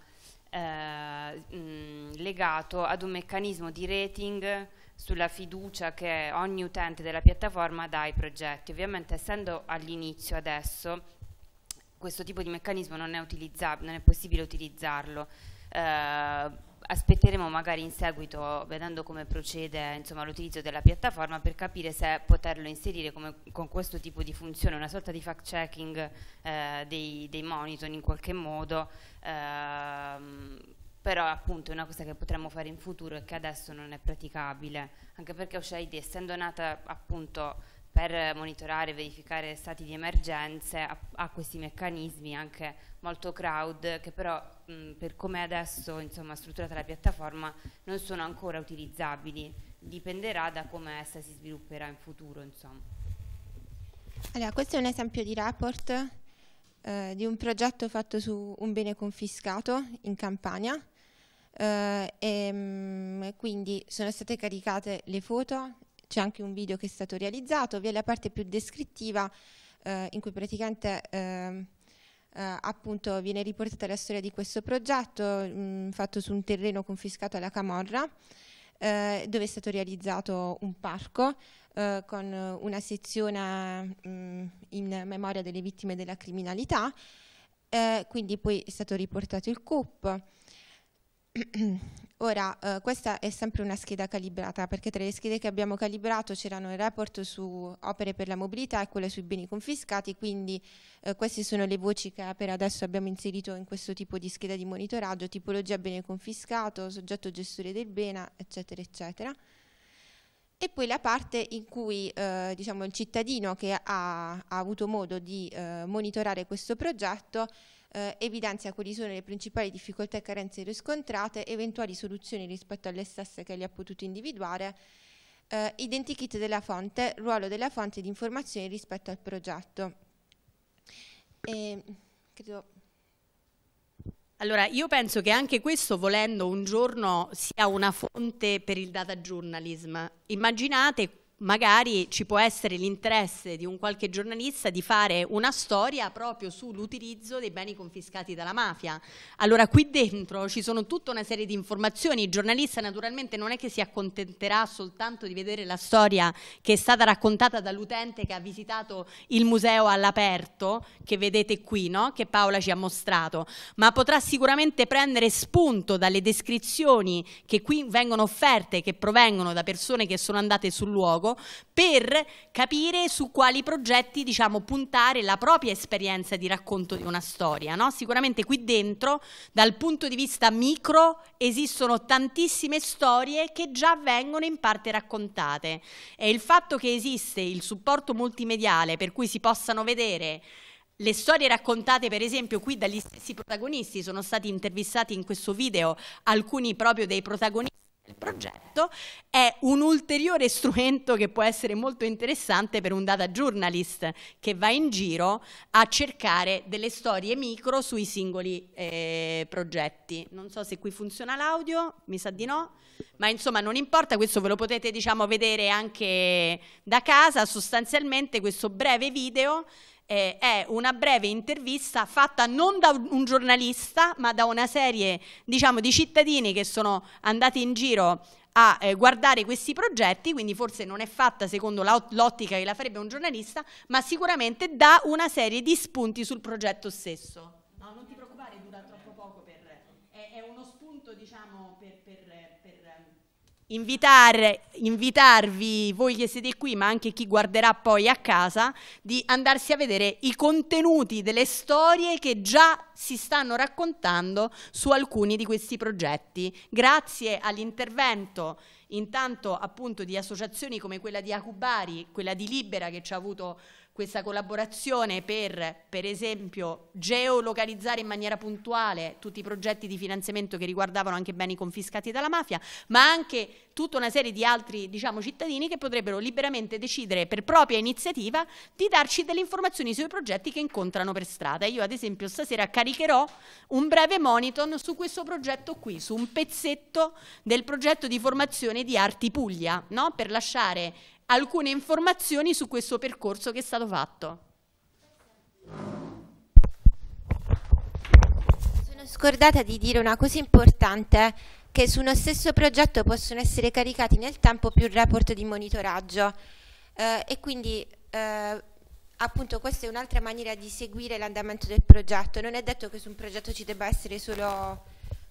mh, eh, mm, legato ad un meccanismo di rating sulla fiducia che ogni utente della piattaforma dà ai progetti. Ovviamente essendo all'inizio adesso questo tipo di meccanismo non è, non è possibile utilizzarlo. Eh, aspetteremo magari in seguito, vedendo come procede l'utilizzo della piattaforma, per capire se poterlo inserire come, con questo tipo di funzione, una sorta di fact checking eh, dei, dei, monitor in qualche modo, ehm, però appunto è una cosa che potremmo fare in futuro e che adesso non è praticabile, anche perché Oshaid essendo nata appunto per monitorare e verificare stati di emergenze ha, questi meccanismi anche molto crowd che però mh, mm, per come è adesso insomma, strutturata la piattaforma non sono ancora utilizzabili dipenderà da come essa si svilupperà in futuro insomma. Allora questo è un esempio di report eh, di un progetto fatto su un bene confiscato in Campania eh, e ehm, mh, quindi sono state caricate le foto c'è anche un video che è stato realizzato, vi è la parte più descrittiva eh, in cui praticamente eh, eh, appunto viene riportata la storia di questo progetto mh, mm, fatto su un terreno confiscato alla Camorra eh, dove è stato realizzato un parco eh, con una sezione mh, mm, in memoria delle vittime della criminalità, eh, quindi poi è stato riportato il CUP. Ora, eh, questa è sempre una scheda calibrata, perché tra le schede che abbiamo calibrato c'erano il report su opere per la mobilità e quelle sui beni confiscati, quindi eh, queste sono le voci che per adesso abbiamo inserito in questo tipo di scheda di monitoraggio, tipologia bene confiscato, soggetto gestore del bene, eccetera, eccetera. E poi la parte in cui eh, diciamo, il cittadino che ha, ha avuto modo di eh, monitorare questo progetto eh, evidenzia quali sono le principali difficoltà e carenze riscontrate, eventuali soluzioni rispetto alle stesse che li ha potuto individuare, eh, identikit della fonte, ruolo della fonte di informazioni rispetto al progetto. E, credo allora, io penso che anche questo, volendo un giorno, sia una fonte per il data journalism. Immaginate magari ci può essere l'interesse di un qualche giornalista di fare una storia proprio sull'utilizzo dei beni confiscati dalla mafia. Allora qui dentro ci sono tutta una serie di informazioni, il giornalista naturalmente non è che si accontenterà soltanto di vedere la storia che è stata raccontata dall'utente che ha visitato il museo all'aperto, che vedete qui, no? che Paola ci ha mostrato, ma potrà sicuramente prendere spunto dalle descrizioni che qui vengono offerte, che provengono da persone che sono andate sul luogo, per capire su quali progetti diciamo, puntare la propria esperienza di racconto di una storia. No? Sicuramente qui dentro, dal punto di vista micro, esistono tantissime storie che già vengono in parte raccontate e il fatto che esiste il supporto multimediale per cui si possano vedere le storie raccontate per esempio qui dagli stessi protagonisti, sono stati intervistati in questo video alcuni proprio dei protagonisti progetto, è un ulteriore strumento che può essere molto interessante per un data journalist che va in giro a cercare delle storie micro sui singoli eh, progetti. Non so se qui funziona l'audio, mi sa di no, ma insomma non importa, questo ve lo potete diciamo, vedere anche da casa, sostanzialmente questo breve video eh, è una breve intervista fatta non da un giornalista, ma da una serie diciamo, di cittadini che sono andati in giro a eh, guardare questi progetti, quindi forse non è fatta secondo l'ottica che la farebbe un giornalista, ma sicuramente dà una serie di spunti sul progetto stesso. Invitar, invitarvi voi che siete qui, ma anche chi guarderà poi a casa, di andarsi a vedere i contenuti delle storie che già si stanno raccontando su alcuni di questi progetti. Grazie all'intervento intanto appunto di associazioni come quella di Acubari, quella di Libera che ci ha avuto questa collaborazione per, per esempio, geolocalizzare in maniera puntuale tutti i progetti di finanziamento che riguardavano anche beni confiscati dalla mafia, ma anche tutta una serie di altri diciamo, cittadini che potrebbero liberamente decidere per propria iniziativa di darci delle informazioni sui progetti che incontrano per strada. Io ad esempio stasera caricherò un breve monitor su questo progetto qui, su un pezzetto del progetto di formazione di Arti Puglia, no? per lasciare alcune informazioni su questo percorso che è stato fatto. Sono scordata di dire una cosa importante che su uno stesso progetto possono essere caricati nel tempo più report di monitoraggio eh, e quindi eh, appunto questa è un'altra maniera di seguire l'andamento del progetto. Non è detto che su un progetto ci debba essere solo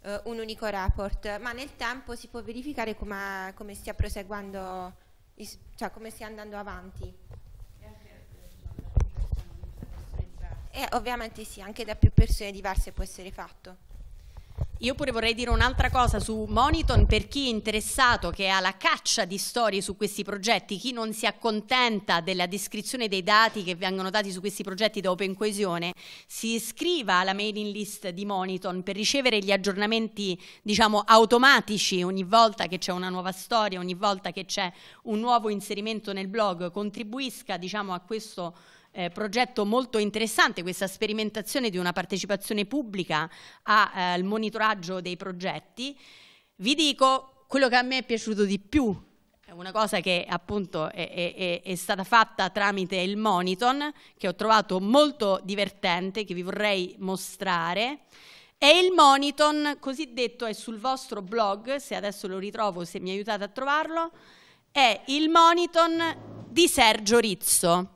eh, un unico report, ma nel tempo si può verificare come, come stia proseguendo cioè, come stia andando avanti. E ovviamente sì, anche da più persone diverse può essere fatto. Io pure vorrei dire un'altra cosa su Moniton per chi è interessato, che è alla caccia di storie su questi progetti, chi non si accontenta della descrizione dei dati che vengono dati su questi progetti da Open Coesione, si iscriva alla mailing list di Moniton per ricevere gli aggiornamenti, diciamo, automatici ogni volta che c'è una nuova storia, ogni volta che c'è un nuovo inserimento nel blog, contribuisca, diciamo, a questo eh, progetto molto interessante, questa sperimentazione di una partecipazione pubblica eh, al eh, monitoraggio dei progetti. Vi dico quello che a me è piaciuto di più, una cosa che appunto è, è, è stata fatta tramite il Moniton, che ho trovato molto divertente, che vi vorrei mostrare. E il Moniton, cosiddetto, è sul vostro blog, se adesso lo ritrovo, se mi aiutate a trovarlo, è il Moniton di Sergio Rizzo.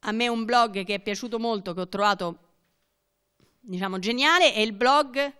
a me un blog che è piaciuto molto, che ho trovato diciamo geniale, è il blog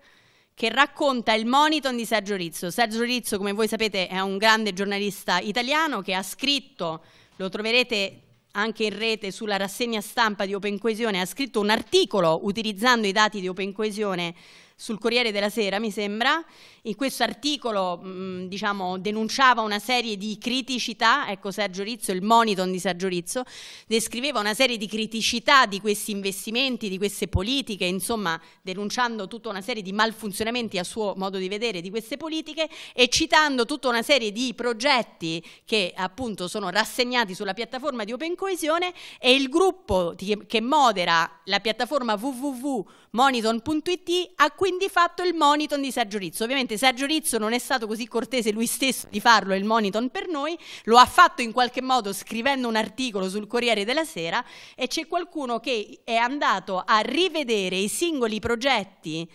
che racconta il monitor di Sergio Rizzo. Sergio Rizzo, come voi sapete, è un grande giornalista italiano che ha scritto, lo troverete anche in rete sulla rassegna stampa di Open Coesione, ha scritto un articolo utilizzando i dati di Open Coesione sul Corriere della Sera, mi sembra, in questo articolo mh, mm, diciamo, denunciava una serie di criticità, ecco Sergio Rizzo, il monitor di Sergio Rizzo, descriveva una serie di criticità di questi investimenti, di queste politiche, insomma denunciando tutta una serie di malfunzionamenti a suo modo di vedere di queste politiche e citando tutta una serie di progetti che appunto sono rassegnati sulla piattaforma di Open Coesione e il gruppo che modera la piattaforma www.moniton.it ha quindi fatto il monitor di Sergio Rizzo. Ovviamente probabilmente Sergio Rizzo non è stato così cortese lui stesso di farlo il monitor per noi, lo ha fatto in qualche modo scrivendo un articolo sul Corriere della Sera e c'è qualcuno che è andato a rivedere i singoli progetti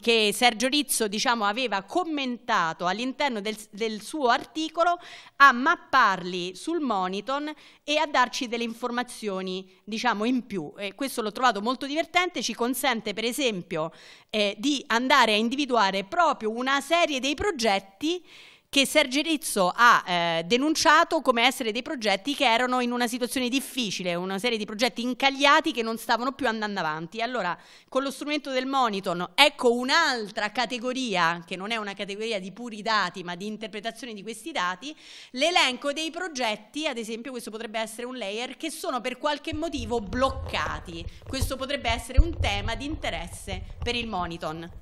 che Sergio Rizzo diciamo, aveva commentato all'interno del, del suo articolo a mapparli sul monitor e a darci delle informazioni diciamo, in più. E questo l'ho trovato molto divertente, ci consente per esempio eh, di andare a individuare proprio proprio una serie dei progetti che Sergio Rizzo ha eh, denunciato come essere dei progetti che erano in una situazione difficile, una serie di progetti incagliati che non stavano più andando avanti. Allora, con lo strumento del Moniton, ecco un'altra categoria, che non è una categoria di puri dati, ma di interpretazione di questi dati, l'elenco dei progetti, ad esempio questo potrebbe essere un layer, che sono per qualche motivo bloccati. Questo potrebbe essere un tema di interesse per il Moniton.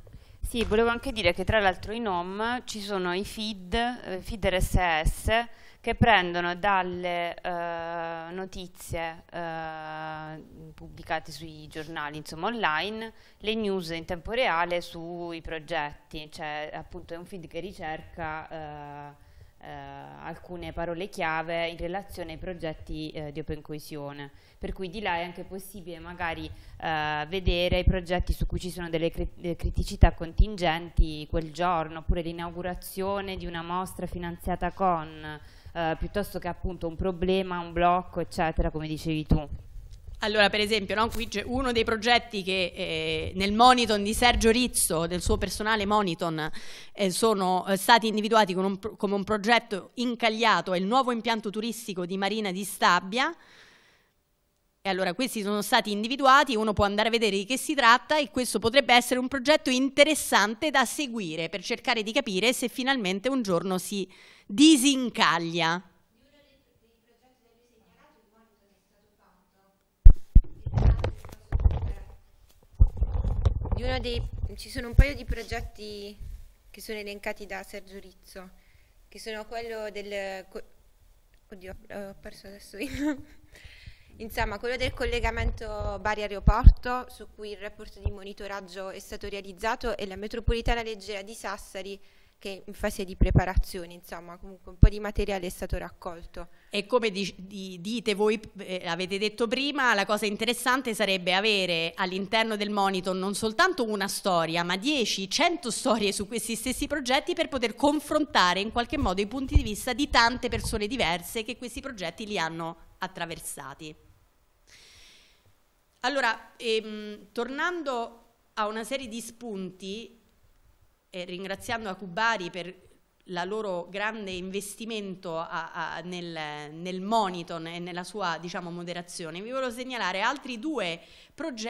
Sì, volevo anche dire che tra l'altro in home ci sono i feed, eh, feed RSS, che prendono dalle eh, notizie eh, pubblicate sui giornali, insomma online, le news in tempo reale sui progetti, cioè appunto è un feed che ricerca... Eh, eh, alcune parole chiave in relazione ai progetti eh, di open coesione. Per cui di là è anche possibile magari eh, vedere i progetti su cui ci sono delle cri eh, criticità contingenti quel giorno, oppure l'inaugurazione di una mostra finanziata con, eh, piuttosto che appunto un problema, un blocco, eccetera, come dicevi tu. Allora, per esempio, no? qui c'è uno dei progetti che eh, nel monitor di Sergio Rizzo, del suo personale monitor, eh, sono eh, stati individuati un, come un progetto incagliato, è il nuovo impianto turistico di Marina di Stabia. E allora questi sono stati individuati, uno può andare a vedere di che si tratta e questo potrebbe essere un progetto interessante da seguire per cercare di capire se finalmente un giorno si disincaglia. dei, ci sono un paio di progetti che sono elencati da Sergio Rizzo, che sono quello del... Oddio, ho perso adesso il... Insomma, quello del collegamento Bari-Aeroporto, su cui il report di monitoraggio è stato realizzato, e la metropolitana leggera di Sassari che in fase di preparazione, insomma, comunque un po' di materiale è stato raccolto. E come di, di, dite voi, eh, avete detto prima, la cosa interessante sarebbe avere all'interno del monitor non soltanto una storia, ma 10, 100 storie su questi stessi progetti per poter confrontare in qualche modo i punti di vista di tante persone diverse che questi progetti li hanno attraversati. Allora, ehm, tornando a una serie di spunti eh, ringraziando Cubari per il loro grande investimento a, a, nel, nel Moniton e nella sua diciamo, moderazione, vi voglio segnalare altri due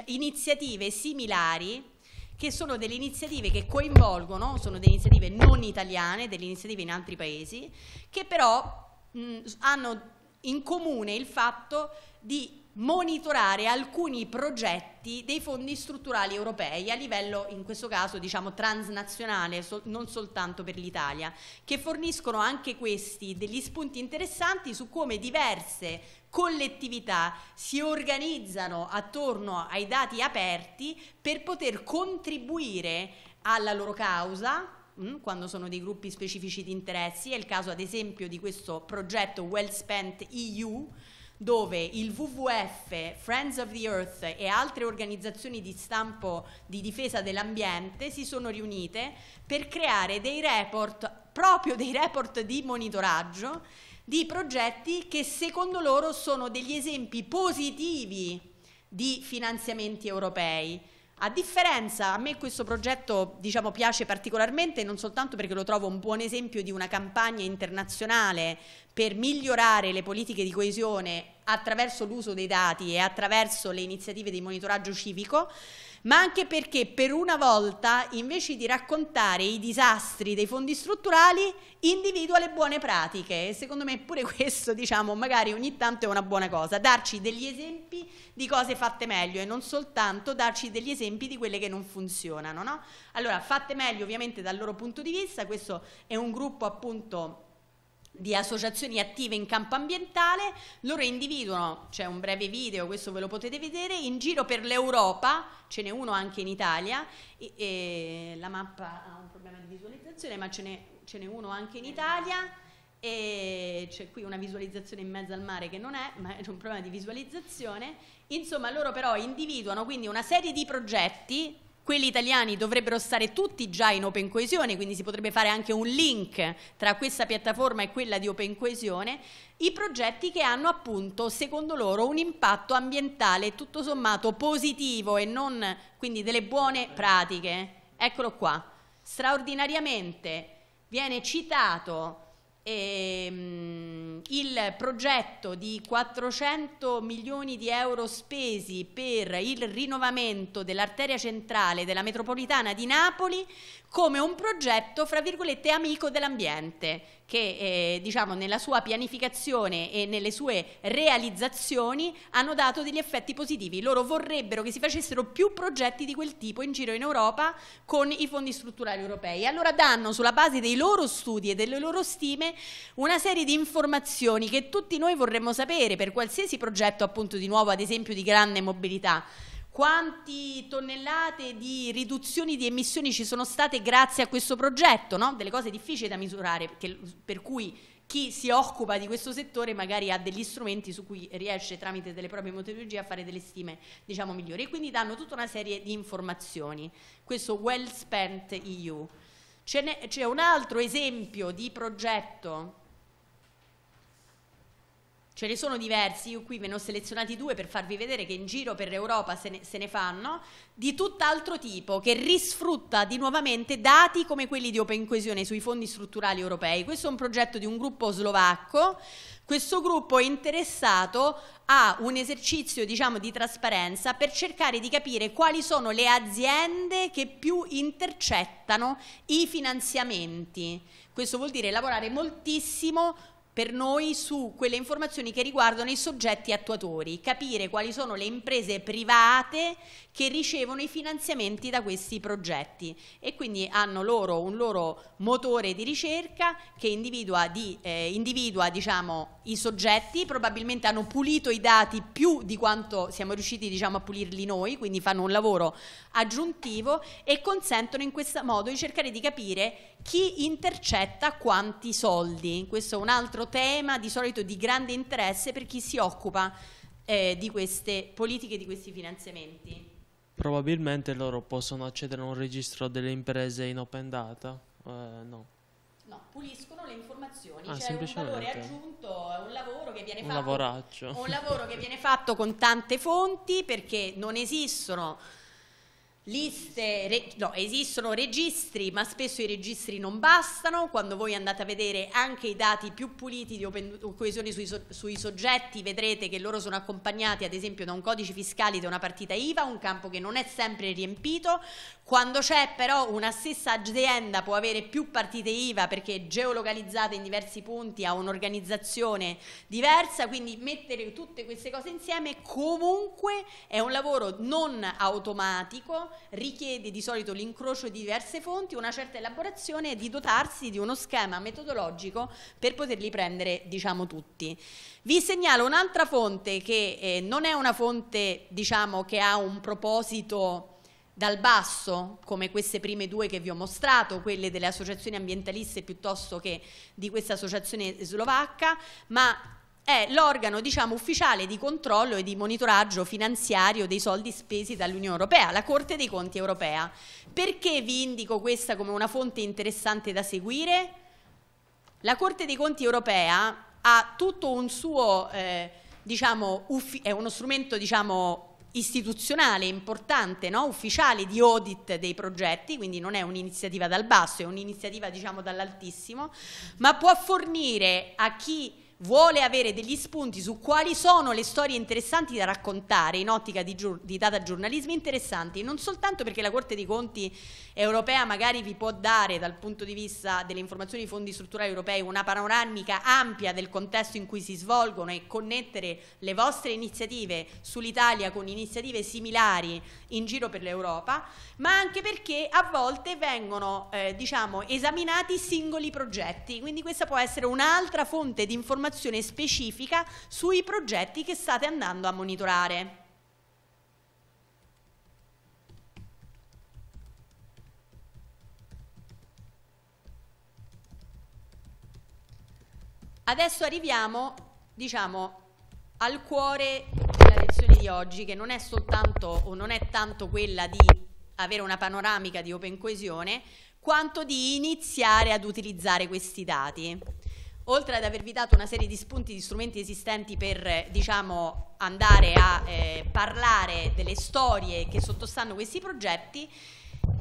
iniziative similari che sono delle iniziative che coinvolgono, sono delle iniziative non italiane, delle iniziative in altri paesi, che però mh, hanno in comune il fatto di monitorare alcuni progetti dei fondi strutturali europei a livello, in questo caso, diciamo transnazionale, so non soltanto per l'Italia, che forniscono anche questi degli spunti interessanti su come diverse collettività si organizzano attorno ai dati aperti per poter contribuire alla loro causa, mm, quando sono dei gruppi specifici di interessi, è il caso ad esempio di questo progetto Well Spent EU, dove il WWF, Friends of the Earth e altre organizzazioni di stampo di difesa dell'ambiente si sono riunite per creare dei report, proprio dei report di monitoraggio di progetti che secondo loro sono degli esempi positivi di finanziamenti europei. A differenza, a me questo progetto diciamo, piace particolarmente non soltanto perché lo trovo un buon esempio di una campagna internazionale per migliorare le politiche di coesione attraverso l'uso dei dati e attraverso le iniziative di monitoraggio civico, ma anche perché per una volta invece di raccontare i disastri dei fondi strutturali individua le buone pratiche e secondo me pure questo diciamo magari ogni tanto è una buona cosa, darci degli esempi di cose fatte meglio e non soltanto darci degli esempi di quelle che non funzionano. No? Allora fatte meglio ovviamente dal loro punto di vista, questo è un gruppo appunto di associazioni attive in campo ambientale, loro individuano, c'è un breve video, questo ve lo potete vedere, in giro per l'Europa, ce n'è uno anche in Italia, e, e la mappa ha un problema di visualizzazione, ma ce n'è, ce n'è uno anche in Italia, e c'è qui una visualizzazione in mezzo al mare che non è, ma è un problema di visualizzazione, insomma loro però individuano quindi una serie di progetti quelli italiani dovrebbero stare tutti già in Open Coesione, quindi si potrebbe fare anche un link tra questa piattaforma e quella di Open Coesione, i progetti che hanno appunto, secondo loro, un impatto ambientale tutto sommato positivo e non quindi delle buone pratiche. Eccolo qua, straordinariamente viene citato e, ehm, mh, il progetto di 400 milioni di euro spesi per il rinnovamento dell'arteria centrale della metropolitana di Napoli come un progetto, fra virgolette, amico dell'ambiente, che eh, diciamo, nella sua pianificazione e nelle sue realizzazioni hanno dato degli effetti positivi. Loro vorrebbero che si facessero più progetti di quel tipo in giro in Europa con i fondi strutturali europei. Allora danno sulla base dei loro studi e delle loro stime una serie di informazioni che tutti noi vorremmo sapere per qualsiasi progetto appunto di nuovo, ad esempio di grande mobilità quanti tonnellate di riduzioni di emissioni ci sono state grazie a questo progetto, no? delle cose difficili da misurare, perché, per cui chi si occupa di questo settore magari ha degli strumenti su cui riesce tramite delle proprie metodologie a fare delle stime diciamo, migliori e quindi danno tutta una serie di informazioni, questo Well Spent EU. C'è un altro esempio di progetto Ce ne sono diversi, io qui ve ne ho selezionati due per farvi vedere che in giro per l'Europa se ne, se ne fanno, di tutt'altro tipo, che risfrutta di nuovamente dati come quelli di Open Coesione sui fondi strutturali europei. Questo è un progetto di un gruppo slovacco, questo gruppo è interessato a un esercizio diciamo, di trasparenza per cercare di capire quali sono le aziende che più intercettano i finanziamenti. Questo vuol dire lavorare moltissimo per noi su quelle informazioni che riguardano i soggetti attuatori, capire quali sono le imprese private che ricevono i finanziamenti da questi progetti e quindi hanno loro un loro motore di ricerca che individua, di, eh, individua diciamo, i soggetti, probabilmente hanno pulito i dati più di quanto siamo riusciti diciamo, a pulirli noi, quindi fanno un lavoro aggiuntivo e consentono in questo modo di cercare di capire chi intercetta quanti soldi. Questo è un altro tema di solito di grande interesse per chi si occupa eh, di queste politiche, di questi finanziamenti. Probabilmente loro possono accedere a un registro delle imprese in open data? Eh, no. No, puliscono le informazioni, ah, c'è un valore aggiunto, è un lavoro che viene un fatto. Un lavoro che viene fatto con tante fonti perché non esistono liste, re, no, esistono registri, ma spesso i registri non bastano. Quando voi andate a vedere anche i dati più puliti di open, coesione sui, sui soggetti, vedrete che loro sono accompagnati ad esempio da un codice fiscale, di una partita IVA, un campo che non è sempre riempito. Quando c'è però una stessa azienda può avere più partite IVA perché geolocalizzate in diversi punti ha un'organizzazione diversa, quindi mettere tutte queste cose insieme comunque è un lavoro non automatico richiede di solito l'incrocio di diverse fonti, una certa elaborazione e di dotarsi di uno schema metodologico per poterli prendere diciamo tutti. Vi segnalo un'altra fonte che eh, non è una fonte diciamo che ha un proposito dal basso, come queste prime due che vi ho mostrato, quelle delle associazioni ambientaliste piuttosto che di questa associazione slovacca, ma è l'organo diciamo, ufficiale di controllo e di monitoraggio finanziario dei soldi spesi dall'Unione Europea, la Corte dei Conti Europea. Perché vi indico questa come una fonte interessante da seguire? La Corte dei Conti Europea ha tutto un suo, eh, diciamo, è uno strumento diciamo, istituzionale importante, no? ufficiale di audit dei progetti, quindi non è un'iniziativa dal basso, è un'iniziativa diciamo dall'altissimo, ma può fornire a chi vuole avere degli spunti su quali sono le storie interessanti da raccontare in ottica di, giur- di data giornalismi interessanti, non soltanto perché la Corte dei Conti europea magari vi può dare dal punto di vista delle informazioni dei fondi strutturali europei una panoramica ampia del contesto in cui si svolgono e connettere le vostre iniziative sull'Italia con iniziative similari in giro per l'Europa, ma anche perché a volte vengono eh, diciamo, esaminati singoli progetti, quindi questa può essere un'altra fonte di informazione specifica sui progetti che state andando a monitorare. Adesso arriviamo, diciamo, al cuore della lezione di oggi che non è soltanto o non è tanto quella di avere una panoramica di open coesione quanto di iniziare ad utilizzare questi dati. Oltre ad avervi dato una serie di spunti di strumenti esistenti per diciamo, andare a eh, parlare delle storie che sottostanno questi progetti,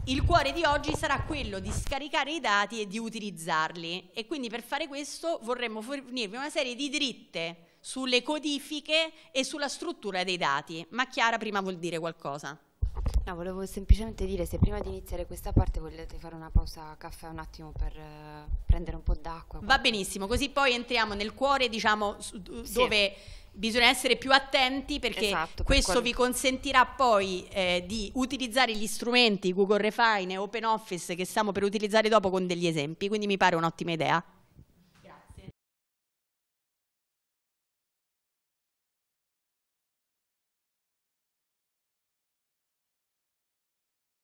il cuore di oggi sarà quello di scaricare i dati e di utilizzarli e quindi per fare questo vorremmo fornirvi una serie di dritte sulle codifiche e sulla struttura dei dati, ma Chiara prima vuol dire qualcosa. No, volevo semplicemente dire se prima di iniziare questa parte volete fare una pausa caffè un attimo per eh, prendere un po' d'acqua. Va benissimo, così poi entriamo nel cuore, diciamo, su, sì. dove bisogna essere più attenti perché esatto, per questo quali... vi consentirà poi eh, di utilizzare gli strumenti Google Refine e Open Office che stiamo per utilizzare dopo con degli esempi, quindi mi pare un'ottima idea.